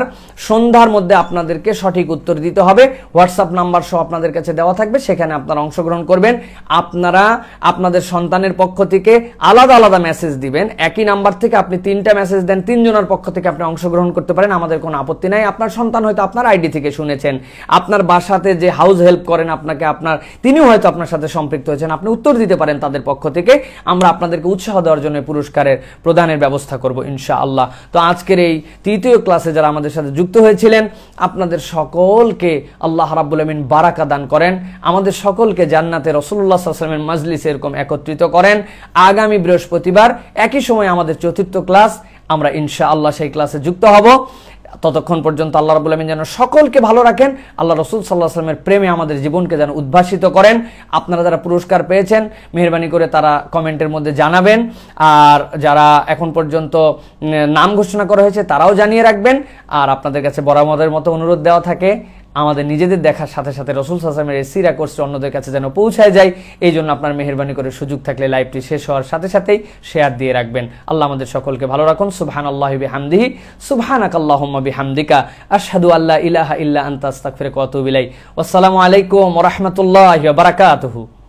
সন্ধ্যার মধ্যে আপনাদেরকে সঠিক উত্তর দিতে হবে হোয়াটসঅ্যাপ নাম্বার সহ আপনাদের কাছে দেওয়া থাকবে সেখানে আপনারা অংশগ্রহণ করবেন আপনারা আপনাদের সন্তানের পক্ষ থেকে আলাদা আলাদা মেসেজ দিবেন একই নাম্বার থেকে আপনি তিনটা মেসেজ দেন তিনজনের পক্ষ থেকে আপনি অংশগ্রহণ করতে পারেন আমাদের কোনো আপত্তি নাই আপনার সন্তান হয়তো আপনার আইডি থেকে শুনেছেন আপনার বাসাতে যে হাউস হেল্প করেন আপনাকে আপনার তিনিও হয়তো আপনার সাথে সম্পৃক্ত হয়েছেন আপনি উত্তর দিতে পারেন তাদের পক্ষ থেকে আমরা আপনাদেরকে উৎসাহ দেওয়ার জন্য পুরস্কারের প্রদানের ব্যবস্থা করব ইনশা আল্লাহ তো আজকের এই তৃতীয় ক্লাসে যারা আমাদের সাথে যুক্ত হয়েছিলেন আপনাদের সকলকে আল্লাহ রাব্বুল আমিন বারাকা দান করেন আমাদের সকলকে জান্নাতে রসুল্লাহ আসলামের মাজলিস এরকম একত্রিত করেন আগামী বৃহস্পতিবার একই সময় আমাদের চতুর্থ ক্লাস আমরা ইনশা আল্লাহ সেই ক্লাসে যুক্ত হব ততক্ষণ পর্যন্ত আল্লাহ রাবুল আলমিন যেন সকলকে ভালো রাখেন আল্লাহ রসুল সাল্লাহ আসলামের প্রেমে আমাদের জীবনকে যেন উদ্ভাসিত করেন আপনারা যারা পুরস্কার পেয়েছেন মেহরবানি করে তারা কমেন্টের মধ্যে জানাবেন আর যারা এখন পর্যন্ত নাম ঘোষণা করা হয়েছে তারাও জানিয়ে রাখবেন আর আপনাদের কাছে বরামদের মতো অনুরোধ দেওয়া থাকে আমাদের নিজেদের দেখার সাথে সাথে রসুল সাসামের এই সিরা কোর্সটি অন্যদের কাছে যেন পৌঁছায় যায় এই জন্য আপনার মেহরবানি করে সুযোগ থাকলে লাইভটি শেষ হওয়ার সাথে সাথেই শেয়ার দিয়ে রাখবেন আল্লাহ আমাদের সকলকে ভালো রাখুন সুবহান আল্লাহ বিহামদিহি সুবহানাক আল্লাহুম্মা হামদিকা আশহাদু আল্লাহ ইলাহা ইল্লা আন্তাস্তাক আস্তাগফিরুকা কত বিলাই আসসালামু আলাইকুম রহমতুল্লাহ বারাকাতহু